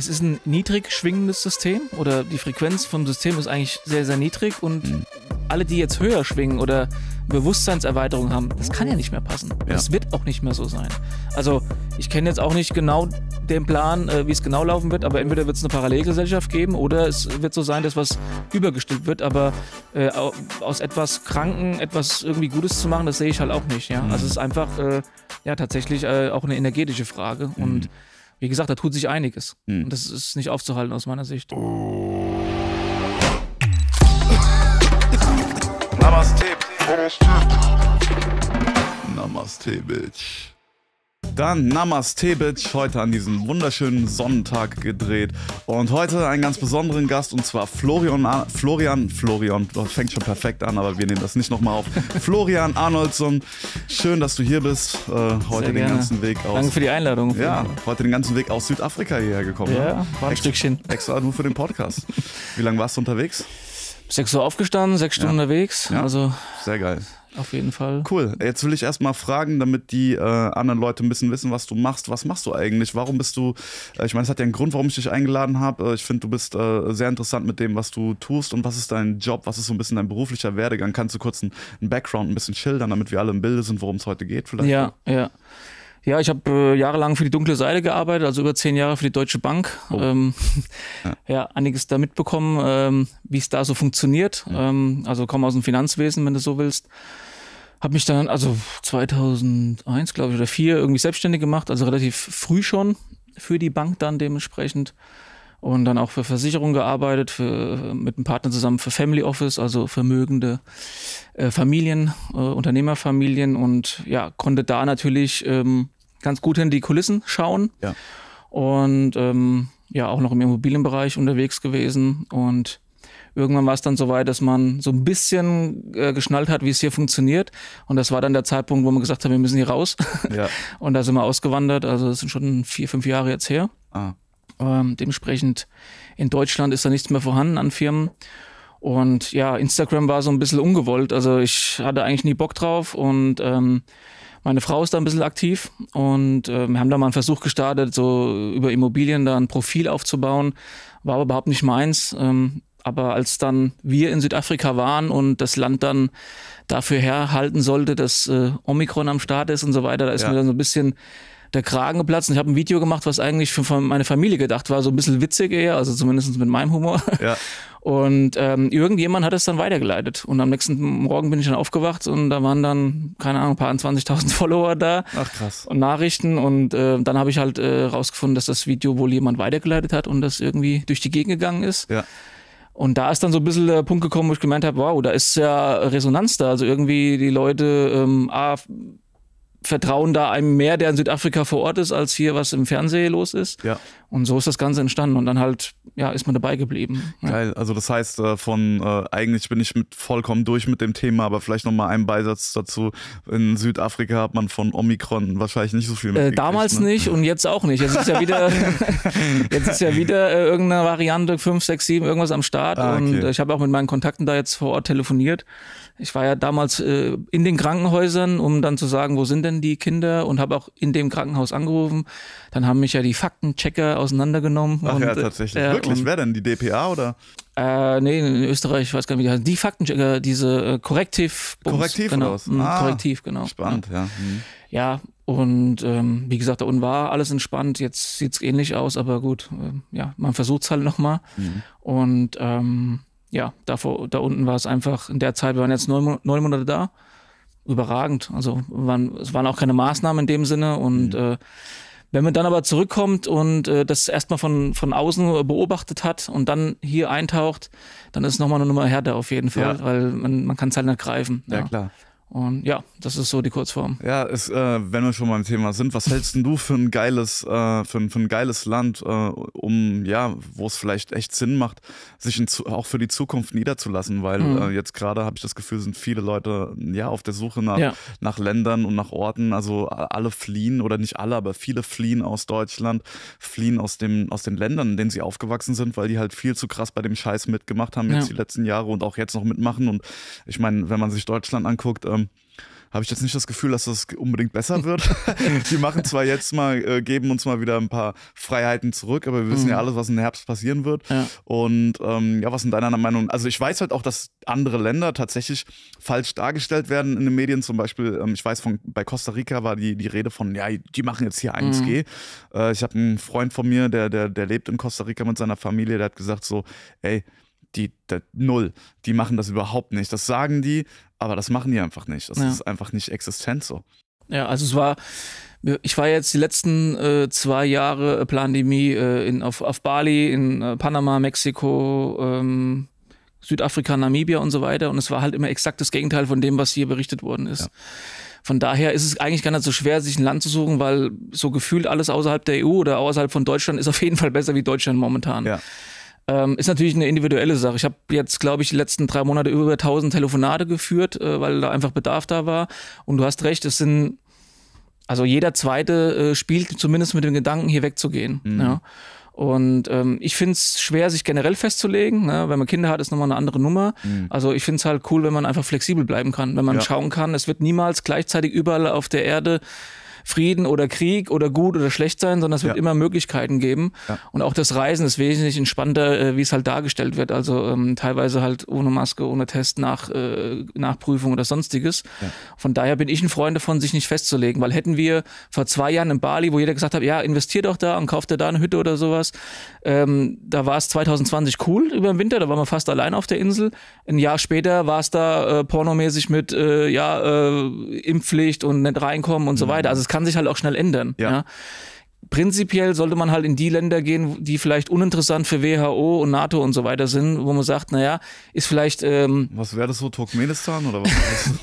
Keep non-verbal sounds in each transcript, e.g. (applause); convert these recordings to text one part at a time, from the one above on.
es ist ein niedrig schwingendes System oder die Frequenz vom System ist eigentlich sehr, sehr niedrig und mhm. alle, die jetzt höher schwingen oder Bewusstseinserweiterung haben, das kann ja nicht mehr passen. Ja. Das wird auch nicht mehr so sein. Also ich kenne jetzt auch nicht genau den Plan, äh, wie es genau laufen wird, aber entweder wird es eine Parallelgesellschaft geben oder es wird so sein, dass was übergestimmt wird, aber äh, aus etwas Kranken etwas irgendwie Gutes zu machen, das sehe ich halt auch nicht. Ja? Mhm. Also es ist einfach äh, ja tatsächlich äh, auch eine energetische Frage mhm. und wie gesagt, da tut sich einiges. Mhm. Und das ist nicht aufzuhalten aus meiner Sicht. Namaste. Namaste, Bitch. Dann Namaste Bitch, heute an diesem wunderschönen Sonnentag gedreht. Und heute einen ganz besonderen Gast und zwar Florian, Florian, Florian, das fängt schon perfekt an, aber wir nehmen das nicht nochmal auf. (laughs) Florian Arnoldson, schön, dass du hier bist. Äh, heute Sehr den gerne. ganzen Weg aus. Danke für die Einladung. Ja, heute den ganzen Weg aus Südafrika hierher gekommen. Ne? Ja, ne? war ein Ex Stückchen. Extra nur für den Podcast. Wie lange warst du unterwegs? Sechs Uhr aufgestanden, sechs Stunden ja. unterwegs. Ja. Also Sehr geil. Auf jeden Fall. Cool. Jetzt will ich erstmal fragen, damit die äh, anderen Leute ein bisschen wissen, was du machst. Was machst du eigentlich? Warum bist du, äh, ich meine, es hat ja einen Grund, warum ich dich eingeladen habe. Äh, ich finde, du bist äh, sehr interessant mit dem, was du tust und was ist dein Job, was ist so ein bisschen dein beruflicher Werdegang. Kannst du kurz einen, einen Background ein bisschen schildern, damit wir alle im Bilde sind, worum es heute geht vielleicht? Ja, ja. Ja, ich habe äh, jahrelang für die dunkle Seite gearbeitet, also über zehn Jahre für die Deutsche Bank. Oh. Ähm, (laughs) ja. ja. einiges da mitbekommen, ähm, wie es da so funktioniert. Ja. Ähm, also komme aus dem Finanzwesen, wenn du so willst. Habe mich dann, also 2001, glaube ich, oder 2004 irgendwie selbstständig gemacht, also relativ früh schon für die Bank dann dementsprechend und dann auch für Versicherungen gearbeitet, für, mit einem Partner zusammen für Family Office, also vermögende äh, Familien, äh, Unternehmerfamilien und ja, konnte da natürlich ähm, ganz gut in die Kulissen schauen. Ja. Und ähm, ja, auch noch im Immobilienbereich unterwegs gewesen. Und irgendwann war es dann so weit, dass man so ein bisschen äh, geschnallt hat, wie es hier funktioniert. Und das war dann der Zeitpunkt, wo man gesagt hat, wir müssen hier raus. Ja. (laughs) und da sind wir ausgewandert. Also das sind schon vier, fünf Jahre jetzt her. Ah. Ähm, dementsprechend in Deutschland ist da nichts mehr vorhanden an Firmen. Und ja, Instagram war so ein bisschen ungewollt. Also ich hatte eigentlich nie Bock drauf und ähm, meine Frau ist da ein bisschen aktiv und äh, wir haben da mal einen Versuch gestartet, so über Immobilien da ein Profil aufzubauen. War aber überhaupt nicht meins. Ähm, aber als dann wir in Südafrika waren und das Land dann dafür herhalten sollte, dass äh, Omikron am Start ist und so weiter, da ist ja. mir dann so ein bisschen der Kragen geplatzt und ich habe ein Video gemacht, was eigentlich für meine Familie gedacht war, so ein bisschen witzig eher, also zumindest mit meinem Humor. Ja. (laughs) Und ähm, irgendjemand hat es dann weitergeleitet. Und am nächsten Morgen bin ich dann aufgewacht und da waren dann, keine Ahnung, ein paar 20.000 (laughs) Follower da. Ach krass. Und Nachrichten. Und äh, dann habe ich halt äh, rausgefunden, dass das Video wohl jemand weitergeleitet hat und das irgendwie durch die Gegend gegangen ist. Ja. Und da ist dann so ein bisschen der Punkt gekommen, wo ich gemeint habe, wow, da ist ja Resonanz da. Also irgendwie die Leute, ähm, A, vertrauen da einem mehr, der in Südafrika vor Ort ist, als hier was im Fernsehen los ist. Ja. Und so ist das Ganze entstanden und dann halt, ja, ist man dabei geblieben. Ja. also das heißt äh, von, äh, eigentlich bin ich mit vollkommen durch mit dem Thema, aber vielleicht nochmal einen Beisatz dazu. In Südafrika hat man von Omikron wahrscheinlich nicht so viel mit. Äh, damals ne? nicht und jetzt auch nicht. Jetzt ist ja wieder, (laughs) jetzt ist ja wieder äh, irgendeine Variante 5, 6, 7, irgendwas am Start ah, okay. und ich habe auch mit meinen Kontakten da jetzt vor Ort telefoniert ich war ja damals äh, in den Krankenhäusern, um dann zu sagen, wo sind denn die Kinder und habe auch in dem Krankenhaus angerufen. Dann haben mich ja die Faktenchecker auseinandergenommen. Ach und, ja, äh, tatsächlich. Äh, Wirklich? Wer denn? Die DPA oder? Äh, nee, in Österreich, ich weiß gar nicht, wie die heißen. Die Faktenchecker, diese äh, Korrektiv. Korrektiv genau. Mhm, ah, Korrektiv, genau. Spannend, ja. Ja, mhm. ja und ähm, wie gesagt, da unten war alles entspannt. Jetzt sieht es ähnlich aus, aber gut, äh, ja, man versucht es halt nochmal. Mhm. Und ähm, ja, da, vor, da unten war es einfach in der Zeit, wir waren jetzt neun, neun Monate da, überragend. Also waren, es waren auch keine Maßnahmen in dem Sinne. Und mhm. äh, wenn man dann aber zurückkommt und äh, das erstmal von, von außen äh, beobachtet hat und dann hier eintaucht, dann ist es nochmal eine Nummer härter auf jeden Fall, ja. weil man, man kann es halt nicht greifen. Ja, ja. klar. Und ja, das ist so die Kurzform. Ja, ist, äh, wenn wir schon mal im Thema sind, was hältst du für ein geiles, äh, für, ein, für ein geiles Land, äh, um ja, wo es vielleicht echt Sinn macht, sich in, auch für die Zukunft niederzulassen? Weil mhm. jetzt gerade habe ich das Gefühl, sind viele Leute ja auf der Suche nach, ja. nach Ländern und nach Orten. Also alle fliehen oder nicht alle, aber viele fliehen aus Deutschland, fliehen aus dem aus den Ländern, in denen sie aufgewachsen sind, weil die halt viel zu krass bei dem Scheiß mitgemacht haben jetzt ja. die letzten Jahre und auch jetzt noch mitmachen. Und ich meine, wenn man sich Deutschland anguckt, ähm, ähm, habe ich jetzt nicht das Gefühl, dass das unbedingt besser wird. (laughs) die machen zwar jetzt mal, äh, geben uns mal wieder ein paar Freiheiten zurück, aber wir wissen mhm. ja alles, was im Herbst passieren wird. Ja. Und ähm, ja, was sind deiner Meinung? Also ich weiß halt auch, dass andere Länder tatsächlich falsch dargestellt werden in den Medien. Zum Beispiel, ähm, ich weiß von bei Costa Rica war die, die Rede von, ja, die machen jetzt hier 1G. Mhm. Äh, ich habe einen Freund von mir, der, der, der lebt in Costa Rica mit seiner Familie, der hat gesagt so, ey, die, der, null, die machen das überhaupt nicht. Das sagen die, aber das machen die einfach nicht. Das ja. ist einfach nicht existent so. Ja, also es war, ich war jetzt die letzten äh, zwei Jahre äh, Pandemie äh, in, auf, auf Bali, in äh, Panama, Mexiko, ähm, Südafrika, Namibia und so weiter. Und es war halt immer exakt das Gegenteil von dem, was hier berichtet worden ist. Ja. Von daher ist es eigentlich gar nicht so schwer, sich ein Land zu suchen, weil so gefühlt alles außerhalb der EU oder außerhalb von Deutschland ist auf jeden Fall besser wie Deutschland momentan. Ja. Ähm, ist natürlich eine individuelle Sache. Ich habe jetzt, glaube ich, die letzten drei Monate über 1000 Telefonate geführt, äh, weil da einfach Bedarf da war. Und du hast recht, es sind, also jeder zweite äh, spielt zumindest mit dem Gedanken, hier wegzugehen. Mhm. Ja. Und ähm, ich finde es schwer, sich generell festzulegen. Ne? Wenn man Kinder hat, ist nochmal eine andere Nummer. Mhm. Also ich finde es halt cool, wenn man einfach flexibel bleiben kann, wenn man ja. schauen kann, es wird niemals gleichzeitig überall auf der Erde Frieden oder Krieg oder gut oder schlecht sein, sondern es wird ja. immer Möglichkeiten geben. Ja. Und auch das Reisen ist wesentlich entspannter, äh, wie es halt dargestellt wird. Also ähm, teilweise halt ohne Maske, ohne Test, nach, äh, Nachprüfung oder sonstiges. Ja. Von daher bin ich ein Freund davon, sich nicht festzulegen, weil hätten wir vor zwei Jahren in Bali, wo jeder gesagt hat, ja, investiert doch da und kauft dir da eine Hütte oder sowas, ähm, da war es 2020 cool über den Winter, da waren wir fast allein auf der Insel. Ein Jahr später war es da äh, pornomäßig mit, äh, ja, äh, Impfpflicht und nicht reinkommen und so mhm. weiter. Also kann sich halt auch schnell ändern. Ja. ja. Prinzipiell sollte man halt in die Länder gehen, die vielleicht uninteressant für WHO und NATO und so weiter sind, wo man sagt, naja, ist vielleicht. Ähm, was wäre das so, Turkmenistan oder was?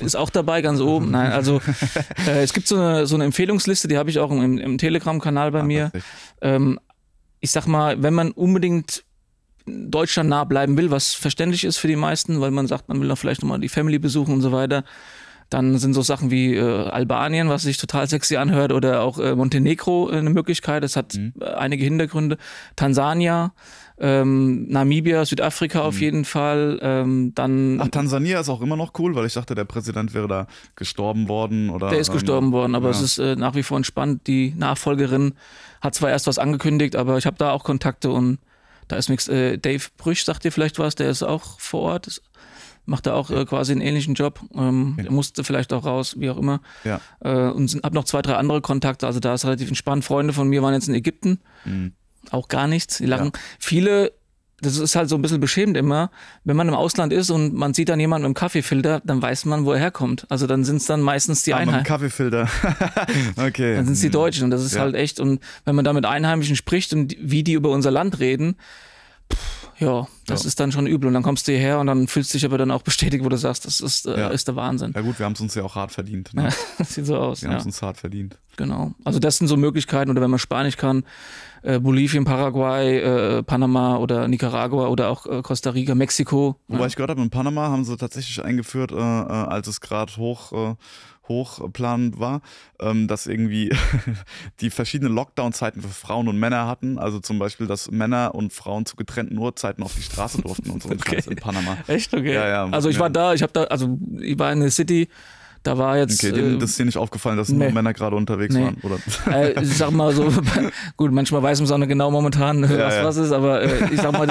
(laughs) ist auch dabei, ganz oben. Nein, also (laughs) äh, es gibt so eine, so eine Empfehlungsliste, die habe ich auch im, im Telegram-Kanal bei ah, mir. Ähm, ich sag mal, wenn man unbedingt Deutschland nah bleiben will, was verständlich ist für die meisten, weil man sagt, man will doch vielleicht nochmal die Family besuchen und so weiter, dann sind so Sachen wie äh, Albanien, was sich total sexy anhört, oder auch äh, Montenegro äh, eine Möglichkeit. Das hat mhm. Äh, einige Hintergründe. Tansania, ähm, Namibia, Südafrika mhm. auf jeden Fall. Ähm, dann Ach, Tansania ist auch immer noch cool, weil ich dachte, der Präsident wäre da gestorben worden. Oder der ist ähm, gestorben worden, aber ja. es ist äh, nach wie vor entspannt. Die Nachfolgerin hat zwar erst was angekündigt, aber ich habe da auch Kontakte und da ist nichts. Äh, Dave Brüch, sagt dir vielleicht was, der ist auch vor Ort, ist macht da auch äh, quasi einen ähnlichen Job, ähm, ja. musste vielleicht auch raus, wie auch immer. Ja. Äh, und habe noch zwei, drei andere Kontakte, also da ist relativ entspannt. Freunde von mir waren jetzt in Ägypten, mhm. auch gar nichts, die lachen. Ja. Viele das ist halt so ein bisschen beschämend immer, wenn man im Ausland ist und man sieht dann jemanden mit einem Kaffeefilter, dann weiß man, wo er herkommt. Also dann sind es dann meistens die ah, Einheimischen. Kaffeefilter. (laughs) okay. Dann sind es die mhm. Deutschen und das ist ja. halt echt. Und wenn man da mit Einheimischen spricht und wie die über unser Land reden, pff, ja, das ja. ist dann schon übel. Und dann kommst du hierher und dann fühlst du dich aber dann auch bestätigt, wo du sagst, das ist, äh, ja. ist der Wahnsinn. Ja gut, wir haben es uns ja auch hart verdient. Ne? (laughs) sieht so aus. Wir ja. haben es uns hart verdient. Genau. Also das sind so Möglichkeiten, oder wenn man Spanisch kann, äh, Bolivien, Paraguay, äh, Panama oder Nicaragua oder auch äh, Costa Rica, Mexiko. Wobei ich gehört habe, in Panama haben sie tatsächlich eingeführt, äh, äh, als es gerade hoch hochplan war, ähm, dass irgendwie (laughs) die verschiedenen Lockdown-Zeiten für Frauen und Männer hatten. Also zum Beispiel, dass Männer und Frauen zu getrennten Uhrzeiten auf die Straße durften und so okay. in Panama. Echt? Okay. Ja, ja, also ich war da, ich habe da, also ich war in der City, da war jetzt. Okay, dem, äh, das ist dir nicht aufgefallen, dass nee. nur Männer gerade unterwegs nee. waren, oder? Äh, ich sag mal so, (laughs) gut, manchmal weiß man es auch nicht genau momentan, äh, ja, was ja. was ist, aber äh, ich sag mal,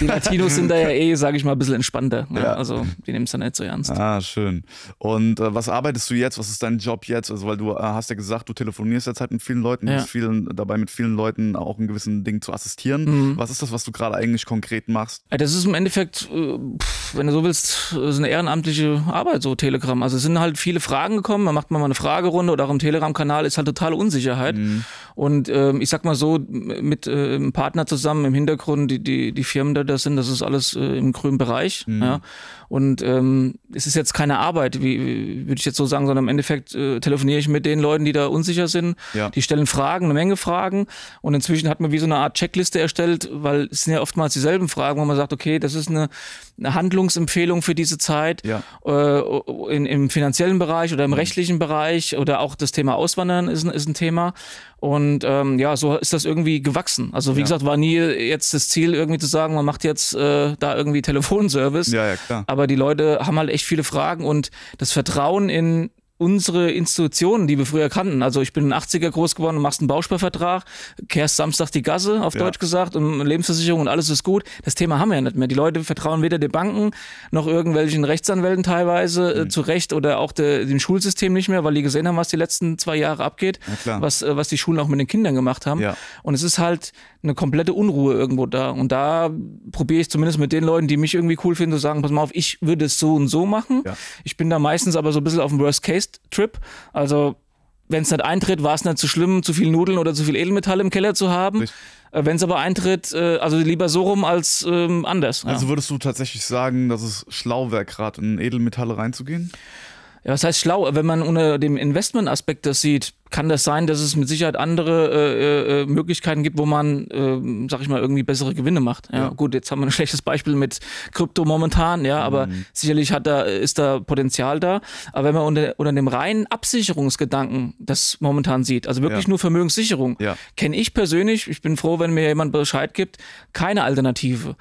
die Latinos sind da ja eh, sag ich mal, ein bisschen entspannter. Ne? Ja. Also die nehmen es dann nicht so ernst. Ah, schön. Und äh, was arbeitest du jetzt? Was ist dein Job jetzt? Also, weil du äh, hast ja gesagt, du telefonierst jetzt halt mit vielen Leuten, ja. bist vielen, dabei mit vielen Leuten auch in gewissen Dingen zu assistieren. Mhm. Was ist das, was du gerade eigentlich konkret machst? Das ist im Endeffekt, wenn du so willst, so eine ehrenamtliche Arbeit, so Telegram. Also es sind halt viele Fragen gekommen. Man macht mal eine Fragerunde oder auch im Telegram-Kanal ist halt totale Unsicherheit. Mhm. Und ähm, ich sag mal so, mit äh, einem Partner zusammen im Hintergrund, die, die, die Firmen da das sind, das ist alles äh, im grünen Bereich. Mhm. Ja. Und ähm, es ist jetzt keine Arbeit, wie, wie würde ich jetzt so sagen, sondern im Endeffekt äh, telefoniere ich mit den Leuten, die da unsicher sind. Ja. Die stellen Fragen, eine Menge Fragen. Und inzwischen hat man wie so eine Art Checkliste erstellt, weil es sind ja oftmals dieselben Fragen, wo man sagt, okay, das ist eine, eine Handlungsempfehlung für diese Zeit ja. äh, in, im Finanz finanziellen Bereich oder im mhm. rechtlichen Bereich oder auch das Thema Auswandern ist, ist ein Thema. Und ähm, ja, so ist das irgendwie gewachsen. Also wie ja. gesagt, war nie jetzt das Ziel, irgendwie zu sagen, man macht jetzt äh, da irgendwie Telefonservice. Ja, ja, klar. Aber die Leute haben halt echt viele Fragen und das Vertrauen in unsere Institutionen, die wir früher kannten. Also ich bin in den 80er groß geworden, du machst einen Bausparvertrag, kehrst Samstag die Gasse, auf ja. Deutsch gesagt, und Lebensversicherung und alles ist gut. Das Thema haben wir ja nicht mehr. Die Leute vertrauen weder den Banken noch irgendwelchen Rechtsanwälten teilweise äh, mhm. äh, zu Recht oder auch de, dem Schulsystem nicht mehr, weil die gesehen haben, was die letzten zwei Jahre abgeht, was, äh, was die Schulen auch mit den Kindern gemacht haben. Ja. Und es ist halt eine komplette Unruhe irgendwo da. Und da probiere ich zumindest mit den Leuten, die mich irgendwie cool finden, zu sagen, pass mal auf, ich würde es so und so machen. Ich bin da meistens aber so ein bisschen auf dem Worst Case Waste-Trip. Also wenn es nicht eintritt, war es nicht zu schlimm, zu viel Nudeln oder zu viel Edelmetalle im Keller zu haben. Äh, wenn es aber eintritt, äh, also lieber so rum als ähm, anders. Also ja. würdest du tatsächlich sagen, dass es schlau wäre, gerade in Edelmetalle reinzugehen? Ja, was heißt schlau? Wenn man unter dem Investmentaspekt das sieht, kann das sein, dass es mit Sicherheit andere äh, äh, äh Möglichkeiten gibt, wo man, äh, sag ich mal, irgendwie bessere Gewinne macht. Ja, ja. gut, jetzt haben wir ein (laughs) schlechtes Beispiel mit Krypto momentan, ja, aber mhm. sicherlich hat da, ist da Potenzial da. Aber wenn man unter, unter dem reinen Absicherungsgedanken das momentan sieht, also wirklich ja. nur Vermögenssicherung, ja. kenne ich persönlich, ich bin froh, wenn mir jemand Bescheid gibt, keine Alternative.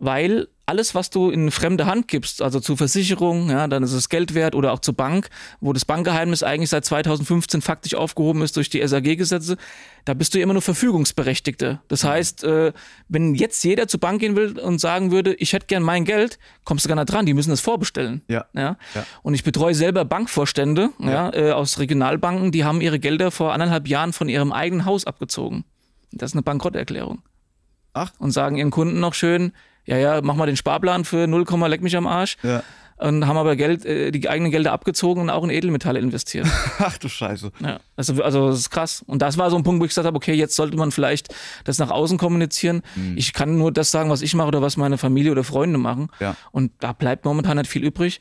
Weil alles, was du in fremde Hand gibst, also zu Versicherung, ja, dann ist es Geld wert oder auch zur Bank, wo das Bankgeheimnis eigentlich seit 2015 faktisch aufgehoben ist durch die SAG-Gesetze, da bist du immer nur Verfügungsberechtigte. Das heißt, äh, wenn jetzt jeder zur Bank gehen will und sagen würde, ich hätte gern mein Geld, kommst du gar nicht dran, die müssen das vorbestellen. Ja. ja? ja. Und ich betreue selber Bankvorstände ja. Äh, aus Regionalbanken, die haben ihre Gelder vor anderthalb Jahren von ihrem eigenen Haus abgezogen. Das ist eine Bankrotterklärung. Ach. Und sagen ihren Kunden noch schön, ja, ja, mach mal den Sparplan für 0, leck mich am Arsch. Ja. Und haben aber Geld, äh, die eigenen Gelder abgezogen und auch in Edelmetalle investiert. (laughs) Ach du Scheiße. Ja, also, also das ist krass. Und das war so ein Punkt, wo ich gesagt habe, okay, jetzt sollte man vielleicht das nach außen kommunizieren. Mhm. Ich kann nur das sagen, was ich mache oder was meine Familie oder Freunde machen. Ja. Und da bleibt momentan nicht viel übrig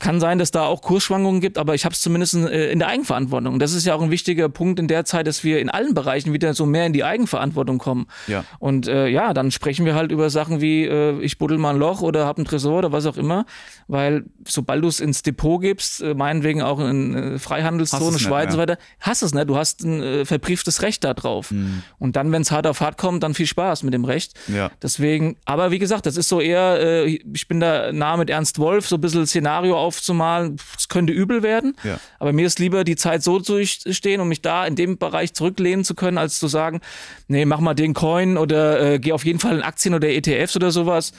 kann sein, dass da auch Kursschwankungen gibt, aber ich habe es zumindest äh, in der Eigenverantwortung. Das ist ja auch ein wichtiger Punkt in der Zeit, dass wir in allen Bereichen wieder so mehr in die Eigenverantwortung kommen. Ja. Und äh, ja, dann sprechen wir halt über Sachen wie, äh, ich buddel mal ein Loch oder habe ein Tresor oder was auch immer, weil sobald du es ins Depot gibst, äh, meinetwegen auch in äh, Freihandelszone, Schweiz und so weiter, hast es nicht. Ne? Du hast ein äh, verbrieftes Recht da drauf. Mhm. Und dann, wenn es hart auf hart kommt, dann viel Spaß mit dem Recht. Ja. Deswegen, aber wie gesagt, das ist so eher, äh, ich bin da nah mit Ernst Wolf, so ein bisschen Szenario auf aufzumalen, es könnte übel werden. Ja. Aber mir ist lieber, die Zeit so durchstehen und um mich da in dem Bereich zurücklehnen zu können, als zu sagen, nee, mach mal den Coin oder äh, geh auf jeden Fall in Aktien oder ETFs oder sowas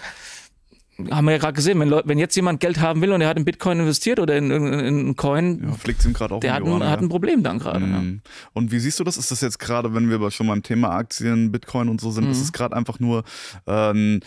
haben wir ja gerade gesehen, wenn, wenn, jetzt jemand Geld haben will und er hat in Bitcoin investiert oder in, in, in Coin, ja, fliegt ihm auch der hat, Ohren, ein, ja. hat ein Problem dann gerade. Mhm. Ja. Und wie siehst du das? Ist das jetzt gerade, wenn wir schon beim Thema Aktien, Bitcoin und so sind, mhm. ist es gerade einfach nur ähm,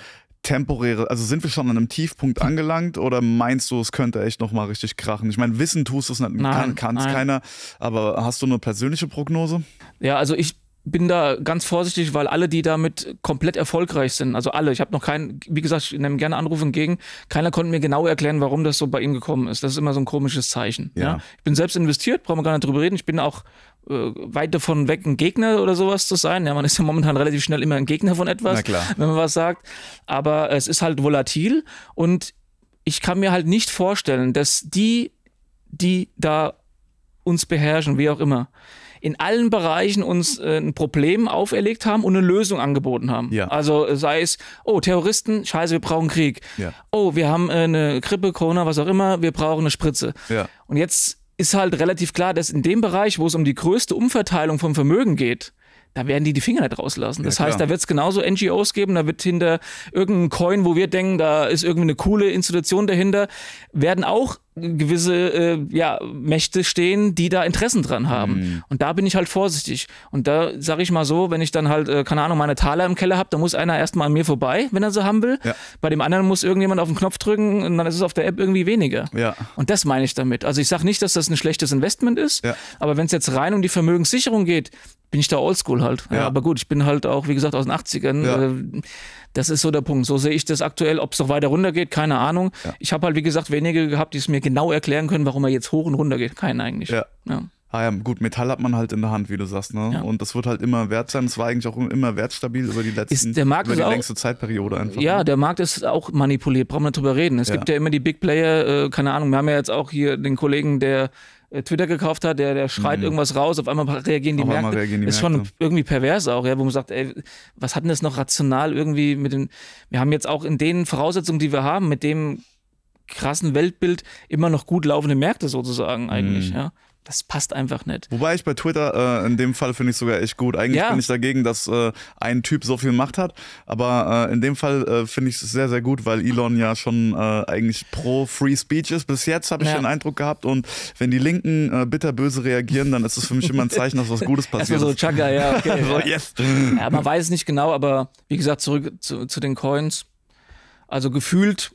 temporäre, also sind wir schon an einem Tiefpunkt hm. angelangt oder meinst du, es könnte echt nochmal richtig krachen? Ich meine, wissen tust du es nicht, nein, kann es keiner, aber hast du eine persönliche Prognose? Ja, also ich bin da ganz vorsichtig, weil alle, die damit komplett erfolgreich sind, also alle, ich habe noch keinen, wie gesagt, ich nehme gerne Anrufe entgegen, keiner konnte mir genau erklären, warum das so bei ihm gekommen ist. Das ist immer so ein komisches Zeichen. Ja. ja. Ne? Ich bin selbst investiert, brauchen wir gar nicht drüber reden. Ich bin auch äh, weit davon weg, ein Gegner oder sowas zu sein. Ja, man ist ja momentan relativ schnell immer ein Gegner von etwas, wenn man was sagt. Aber es ist halt volatil und ich kann mir halt nicht vorstellen, dass die, die da uns beherrschen, wie auch immer, in allen Bereichen uns äh, ein Problem auferlegt haben und eine Lösung angeboten haben. Ja. Also sei es, oh, Terroristen, scheiße, wir brauchen Krieg. Ja. Oh, wir haben äh, eine Grippe, Corona, was auch immer, wir brauchen eine Spritze. Ja. Und jetzt ist halt relativ klar, dass in dem Bereich, wo es um die größte Umverteilung vom Vermögen geht, da werden die die Finger nicht rauslassen. Ja, das heißt, klar. da wird es genauso NGOs geben, da wird hinter irgendeinem Coin, wo wir denken, da ist irgendwie eine coole Institution dahinter, werden auch gewisse äh, ja, Mächte stehen, die da Interessen dran haben. Mhm. Und da bin ich halt vorsichtig. Und da sage ich mal so, wenn ich dann halt, äh, keine Ahnung, meine Taler im Keller habe, dann muss einer erstmal an mir vorbei, wenn er so haben will. Ja. Bei dem anderen muss irgendjemand auf den Knopf drücken und dann ist es auf der App irgendwie weniger. Ja. Und das meine ich damit. Also ich sage nicht, dass das ein schlechtes Investment ist, ja. aber wenn es jetzt rein um die Vermögenssicherung geht, bin ich da oldschool halt. Ja. aber gut, ich bin halt auch, wie gesagt, aus den 80ern. Äh, das ist so der Punkt. So sehe ich das aktuell. Ob es noch weiter runter geht, keine Ahnung. Ja. Ich habe halt, wie gesagt, wenige gehabt, die es mir genau erklären können, warum er jetzt hoch und runter geht. Keinen eigentlich. Ja. ja. Ah ja, gut, Metall hat man halt in der Hand, wie du sagst, ne? Ja. Und das wird halt immer wert sein. Es war eigentlich auch immer wertstabil über die letzten, ist, der Markt über die auch, längste Zeitperiode einfach. Ja, ne? der Markt ist auch manipuliert, brauchen wir drüber reden. Es ja. gibt ja immer die Big Player, äh, keine Ahnung, wir haben ja jetzt auch hier den Kollegen, der äh, Twitter gekauft hat, der, der schreit mhm. irgendwas raus, auf einmal reagieren die auf Märkte. Reagieren die ist schon Märkte. irgendwie pervers auch, ja, wo man sagt, ey, was hat denn das noch rational irgendwie mit dem, wir haben jetzt auch in den Voraussetzungen, die wir haben, mit dem krassen Weltbild immer noch gut laufende Märkte sozusagen eigentlich, mhm. ja das passt einfach nicht. Wobei ich bei Twitter äh, in dem Fall finde ich sogar echt gut. Eigentlich ja. bin ich dagegen, dass äh, ein Typ so viel Macht hat, aber äh, in dem Fall äh, finde ich es sehr, sehr gut, weil Elon ja schon äh, eigentlich pro Free Speech ist. Bis jetzt habe ich ja. den Eindruck gehabt und wenn die Linken äh, bitterböse reagieren, dann ist es für mich immer ein Zeichen, dass was Gutes (laughs) passiert. Erstmal so Chaka, ja, okay. (laughs) so, yes. ja, man weiß es nicht genau, aber wie gesagt, zurück zu, zu den Coins. Also gefühlt,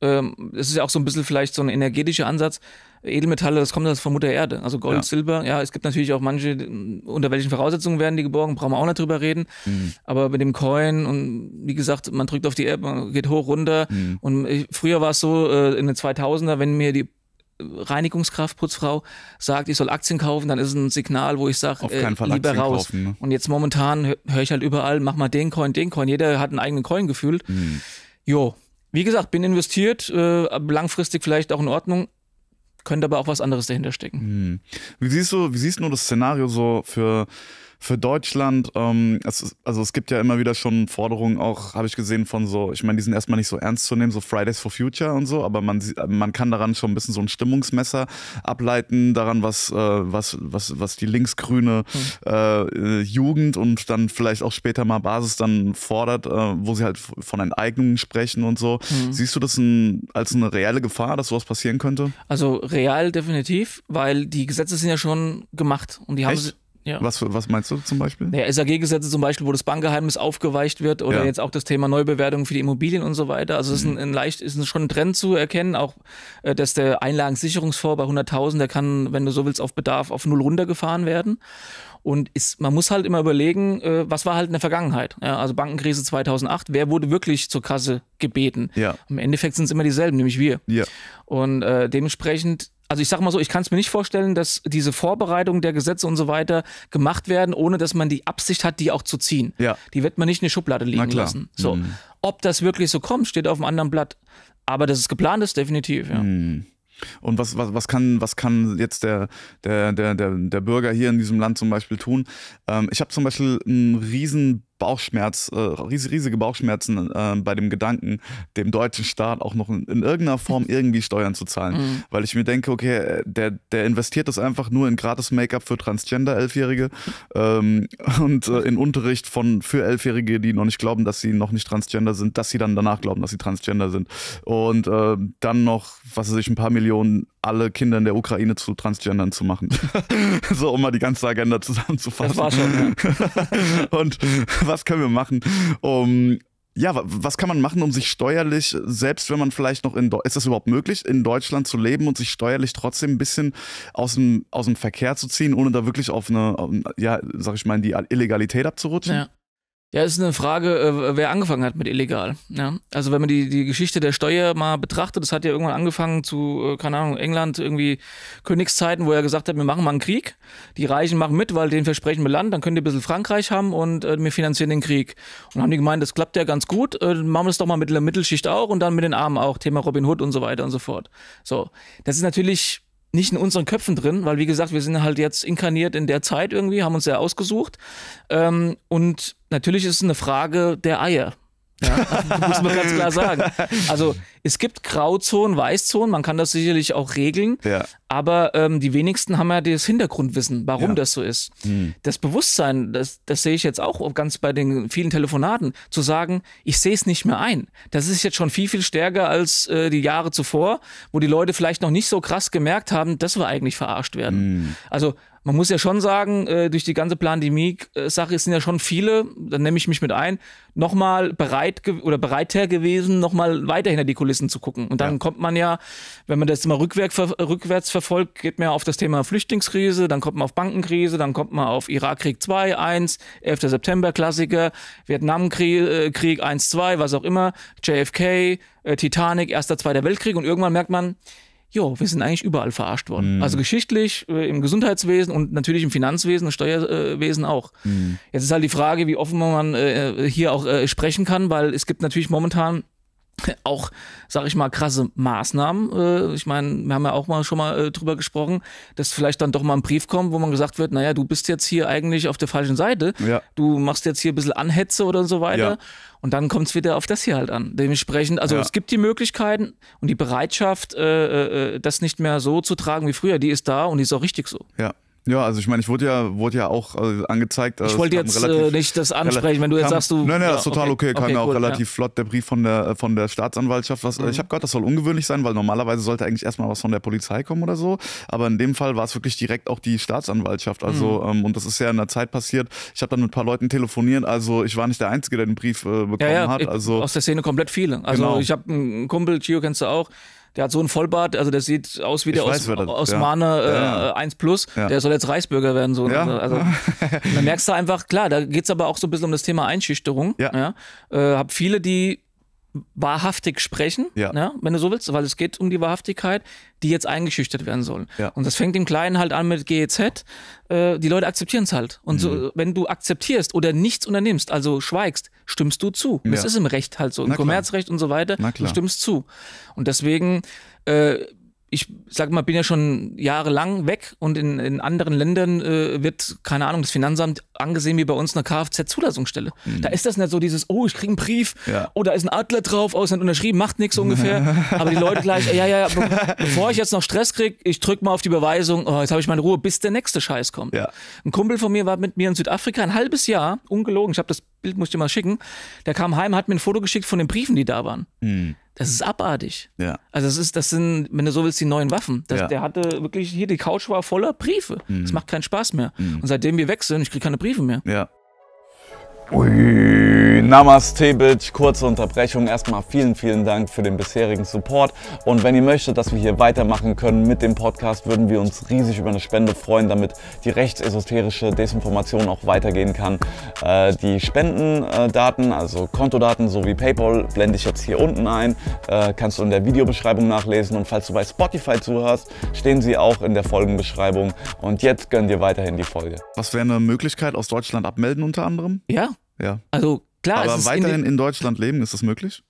ähm, es ist ja auch so ein bisschen vielleicht so ein energetischer Ansatz Edelmetalle, das kommt das von Mutter Erde. Also Gold, ja. Silber, ja, es gibt natürlich auch manche, unter welchen Voraussetzungen werden die geborgen, brauchen wir auch nicht drüber reden. Mhm. Aber mit dem Coin und wie gesagt, man drückt auf die App, man geht hoch, runter. Mhm. Und ich, früher war es so, äh, in den 2000er, wenn mir die Reinigungskraft, Putzfrau sagt, ich soll Aktien kaufen, dann ist ein Signal, wo ich sage, äh, lieber Aktien raus. Kaufen, ne? Und jetzt momentan höre hör ich halt überall, mach mal den Coin, den Coin. Jeder hat einen eigenen Coin gefühlt. Mhm. Jo, wie gesagt, bin investiert, äh, langfristig vielleicht auch in Ordnung, könnte aber auch was anderes dahinter stecken. Hm. Wie siehst du, wie siehst du nur das Szenario so für für Deutschland, ähm, es, also es gibt ja immer wieder schon Forderungen auch, habe ich gesehen, von so, ich meine, die sind erstmal nicht so ernst zu nehmen, so Fridays for Future und so, aber man, man kann daran schon ein bisschen so ein Stimmungsmesser ableiten, daran, was, äh, was, was, was die linksgrüne mhm. äh, Jugend und dann vielleicht auch später mal Basis dann fordert, äh, wo sie halt von Enteignungen sprechen und so. Mhm. Siehst du das in, als eine reelle Gefahr, dass sowas passieren könnte? Also real definitiv, weil die Gesetze sind ja schon gemacht und die haben, Echt? Ja. Was, was meinst du zum Beispiel? Naja, SAG-Gesetze zum Beispiel, wo das Bankgeheimnis aufgeweicht wird oder ja. jetzt auch das Thema Neubewertung für die Immobilien und so weiter. Also es ist, ein, ein, leicht, ist schon ein Trend zu erkennen, auch äh, dass der Einlagensicherungsfonds bei 100.000, der kann, wenn du so willst, auf Bedarf auf null runtergefahren werden. Und ist, man muss halt immer überlegen, äh, was war halt in der Vergangenheit. Ja, also Bankenkrise 2008, wer wurde wirklich zur Kasse gebeten? Ja. Im Endeffekt sind es immer dieselben, nämlich wir. Ja. Und äh, dementsprechend also ich sage mal so, ich kann es mir nicht vorstellen, dass diese Vorbereitung der Gesetze und so weiter gemacht werden, ohne dass man die Absicht hat, die auch zu ziehen. Ja. Die wird man nicht in die Schublade liegen lassen. So. Mhm. Ob das wirklich so kommt, steht auf einem anderen Blatt. Aber dass es geplant ist, definitiv, ja. Mhm. Und was, was, was, kann, was kann jetzt der, der, der, der, der Bürger hier in diesem Land zum Beispiel tun? Ähm, ich habe zum Beispiel einen riesen Bauchschmerz, äh, riesige Bauchschmerzen äh, bei dem Gedanken, dem deutschen Staat auch noch in, in irgendeiner Form irgendwie Steuern zu zahlen. Mhm. Weil ich mir denke, okay, äh, der, der investiert das einfach nur in gratis Make-up für Transgender Elfjährige ähm, (laughs) und äh, in Unterricht von für Elfjährige, die noch nicht glauben, dass sie noch nicht Transgender sind, dass sie dann danach glauben, dass sie Transgender sind. Und äh, dann noch, was weiß ich, ein paar Millionen alle Kinder in der Ukraine zu Transgendern zu machen. (laughs) so, um mal die ganze Agenda zusammenzufassen. Das war schon. Ja. (laughs) und was können wir machen, um ja, was kann man machen, um sich steuerlich, selbst wenn man vielleicht noch in, ist das überhaupt möglich, in Deutschland zu leben und sich steuerlich trotzdem ein bisschen aus dem, aus dem Verkehr zu ziehen, ohne da wirklich auf eine, ja, sag ich mal, in die Illegalität abzurutschen? Ja. Ja, ist eine Frage, äh, wer angefangen hat mit illegal. Ja? Also wenn man die, die Geschichte der Steuer mal betrachtet, das hat ja irgendwann angefangen zu, äh, keine Ahnung, England, irgendwie Königszeiten, wo er gesagt hat, wir machen mal einen Krieg, die Reichen machen mit, weil denen versprechen wir Land, dann könnt ihr ein bisschen Frankreich haben und äh, wir finanzieren den Krieg. Und dann haben die gemeint, das klappt ja ganz gut, äh, machen wir das doch mal mit der Mittelschicht auch und dann mit den Armen auch, Thema Robin Hood und so weiter und so fort. So, das ist natürlich nicht in unseren Köpfen drin, weil wie gesagt, wir sind halt jetzt inkarniert in der Zeit irgendwie, haben uns ja ausgesucht. Ähm, und natürlich ist es eine Frage der Eier. Ja, (laughs) muss man ganz klar sagen. Also es gibt Grauzonen, Weißzonen, man kann das sicherlich auch regeln, ja. aber ähm, die wenigsten haben ja das Hintergrundwissen, warum ja. das so ist. Hm. Das Bewusstsein, das, das sehe ich jetzt auch ganz bei den vielen Telefonaten, zu sagen, ich sehe es nicht mehr ein. Das ist jetzt schon viel, viel stärker als äh, die Jahre zuvor, wo die Leute vielleicht noch nicht so krass gemerkt haben, dass wir eigentlich verarscht werden. Hm. Also man muss ja schon sagen, äh, durch die ganze Pandemie-Sache sind ja schon viele, dann nehme ich mich mit ein, nochmal bereit oder bereiter gewesen, nochmal weiter hinter die Kulissen zu gucken. Und dann ja. kommt man ja, wenn man das immer rückwärts, rückwärts verfolgt, geht man ja auf das Thema Flüchtlingskrise, dann kommt man auf Bankenkrise, dann kommt man auf Irakkrieg 2, 1, 11. September Klassiker, Vietnamkrieg äh, 1, 2, was auch immer, JFK, äh, Titanic, Erster, Zweiter Weltkrieg und irgendwann merkt man, jo, wir sind eigentlich überall verarscht worden. Mhm. Also geschichtlich, äh, im Gesundheitswesen und natürlich im Finanzwesen und Steuerwesen auch. Mhm. Jetzt ist halt die Frage, wie offen man äh, hier auch äh, sprechen kann, weil es gibt natürlich momentan auch, sag ich mal, krasse Maßnahmen. Äh, ich meine, wir haben ja auch mal schon mal äh, drüber gesprochen, dass vielleicht dann doch mal ein Brief kommt, wo man gesagt wird, naja, du bist jetzt hier eigentlich auf der falschen Seite. Ja. Du machst jetzt hier ein bisschen Anhetze oder so weiter. Ja. Und dann kommt es wieder auf das hier halt an. Dementsprechend, also ja. es gibt die Möglichkeiten und die Bereitschaft, äh, das nicht mehr so zu tragen wie früher, die ist da und die ist auch richtig so. Ja. Ja, also ich meine, ich wurde ja, wurde ja auch äh, angezeigt. ich also wollte jetzt relativ, äh, nicht das ansprechen, wenn du jetzt kam, sagst, du. Nein, nein, ja, das ist total okay. okay kam okay, ja auch gut, relativ ja. flott der Brief von der, äh, von der Staatsanwaltschaft. Was, mhm. Ich habe gehört, das soll ungewöhnlich sein, weil normalerweise sollte eigentlich erstmal was von der Polizei kommen oder so. Aber in dem Fall war es wirklich direkt auch die Staatsanwaltschaft. Also, mhm. ähm, und das ist ja in der Zeit passiert. Ich habe dann mit ein paar Leuten telefoniert. Also, ich war nicht der Einzige, der den Brief äh, bekommen ja, hat. Also, aus der Szene komplett viele. Also, genau. ich habe einen Kumpel, Gio kennst du auch der hat so einen Vollbart, also der sieht aus wie der ich Os weiß, Osmane äh, ja. Äh, 1 Plus. Ja. Der soll jetzt Reichsbürger werden. So. Ja. Ne? Also, dann (laughs) merkst du einfach, klar, da geht es aber auch so ein bisschen um das Thema Einschüchterung. Ja. Ja. Äh, hab viele, die wahrhaftig sprechen, ja. ne, wenn du so willst, weil es geht um die Wahrhaftigkeit, die jetzt eingeschüchtert werden soll. Ja. Und das fängt im Kleinen halt an mit GEZ. Äh, die Leute akzeptieren es halt. Und mhm. so, wenn du akzeptierst oder nichts unternimmst, also schweigst, stimmst du zu. Ja. Das ist im Recht halt so, im Kommerzrecht und so weiter, du stimmst zu. Und deswegen äh, ich sag mal, bin ja schon jahrelang weg und in, in anderen Ländern äh, wird, keine Ahnung, das Finanzamt angesehen wie bei uns eine Kfz-Zulassungsstelle. Mhm. Da ist das nicht so dieses, oh, ich krieg einen Brief, ja. oh, da ist ein Adler drauf, oh, ist nicht unterschrieben, macht nichts ungefähr. (laughs) Aber die Leute gleich, ja, ja, ja, be bevor ich jetzt noch Stress krieg, ich drück mal auf die Beweisung, oh, jetzt habe ich meine Ruhe, bis der nächste Scheiß kommt. Ja. Ein Kumpel von mir war mit mir in Südafrika ein halbes Jahr, ungelogen, ich habe das Bild, muss ich dir mal schicken, der kam heim, hat mir ein Foto geschickt von den Briefen, die da waren. Mhm. Das ist abartig. Ja. Also das ist, das sind, wenn du so willst, die neuen Waffen. Das, ja. Der hatte wirklich hier die Couch war voller Briefe. Es mhm. macht keinen Spaß mehr. Mhm. Und seitdem wir weg sind, ich kriege keine Briefe mehr. Ja. Ui, Namaste, Bitch. Kurze Unterbrechung. Erstmal vielen, vielen Dank für den bisherigen Support. Und wenn ihr möchtet, dass wir hier weitermachen können mit dem Podcast, würden wir uns riesig über eine Spende freuen, damit die rechtsesoterische Desinformation auch weitergehen kann. Äh, die Spendendaten, also Kontodaten sowie PayPal, blende ich jetzt hier unten ein. Äh, kannst du in der Videobeschreibung nachlesen. Und falls du bei Spotify zuhörst, stehen sie auch in der Folgenbeschreibung. Und jetzt gönn dir weiterhin die Folge. Was wäre eine Möglichkeit aus Deutschland abmelden unter anderem? Ja. Ja. Also klar. Aber weiterhin in, in, Deutschland leben, ist das möglich?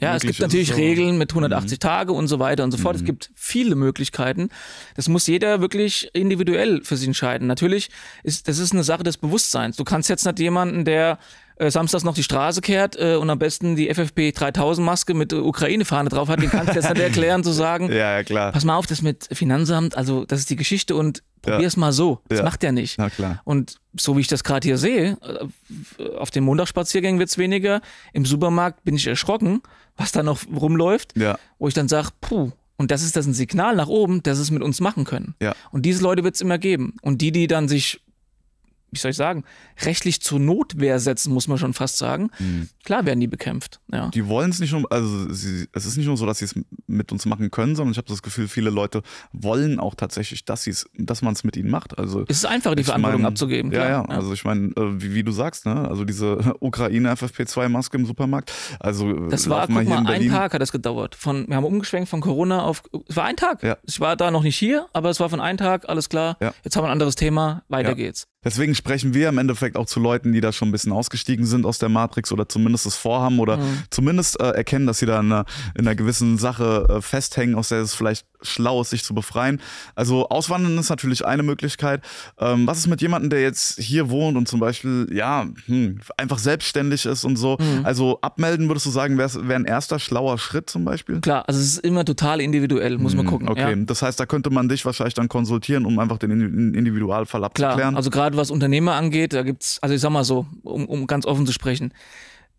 Ja, es gibt natürlich Regeln mit 180 mhm. Tage und so weiter und so fort. Mhm. Es gibt viele Möglichkeiten. Das muss jeder wirklich individuell für sich entscheiden. Natürlich ist das ist eine Sache des Bewusstseins. Du kannst jetzt nicht jemanden, der äh, samstags noch die Straße kehrt äh, und am besten die FFP 3000 Maske mit äh, Ukraine-Fahne drauf hat, den kannst du jetzt nicht (laughs) erklären zu sagen, ja, ja, klar. pass mal auf, das mit Finanzamt, also das ist die Geschichte und probier's ja. mal so. Das ja. macht ja nicht. Na klar. Und so wie ich das gerade hier sehe, äh, auf den Montagsspaziergängen wird's weniger, im Supermarkt bin ich erschrocken, was da noch rumläuft, ja. wo ich dann sage, puh, und das ist das ein Signal nach oben, dass es mit uns machen können. Ja. Und diese Leute wird es immer geben. Und die, die dann sich wie soll ich sagen, rechtlich zur Notwehr setzen, muss man schon fast sagen. Mhm. Klar werden die bekämpft. Ja. Die wollen es nicht nur, also sie, es ist nicht nur so, dass sie es mit uns machen können, sondern ich habe das Gefühl, viele Leute wollen auch tatsächlich, dass sie dass man es mit ihnen macht. Also es ist einfach, die Verantwortung mein, abzugeben. Ja, ja, ja, Also ich meine, äh, wie, wie, du sagst, ne, also diese (laughs) Ukraine FFP2-Maske im Supermarkt. Also das war, guck mal, hier mal ein Tag hat das gedauert. Von, wir haben umgeschwenkt von Corona auf. Es war ein Tag. Ja. Ich war da noch nicht hier, aber es war von einem Tag, alles klar. Ja. Jetzt haben wir ein anderes Thema, weiter geht's. Deswegen sprechen wir im Endeffekt auch zu Leuten, die da schon ein bisschen ausgestiegen sind aus der Matrix oder zumindest zumindest das vorhaben oder mhm. zumindest äh, erkennen, dass sie da in einer, in einer gewissen Sache äh, festhängen, aus der es vielleicht schlau ist, sich zu befreien. Also Auswandern ist natürlich eine Möglichkeit. Ähm, was ist mit jemandem, der jetzt hier wohnt und zum Beispiel, ja, hm, einfach selbstständig ist und so? Mhm. Also abmelden, würdest du sagen, wäre wär ein erster schlauer Schritt zum Beispiel? Klar, also es ist immer total individuell, muss mhm, man gucken. Okay, ja. das heißt, da könnte man dich wahrscheinlich dann konsultieren, um einfach den Individualfall abzuklären. Klar, also gerade was Unternehmer angeht, da gibt es, also ich sag mal so, um, um ganz offen zu sprechen,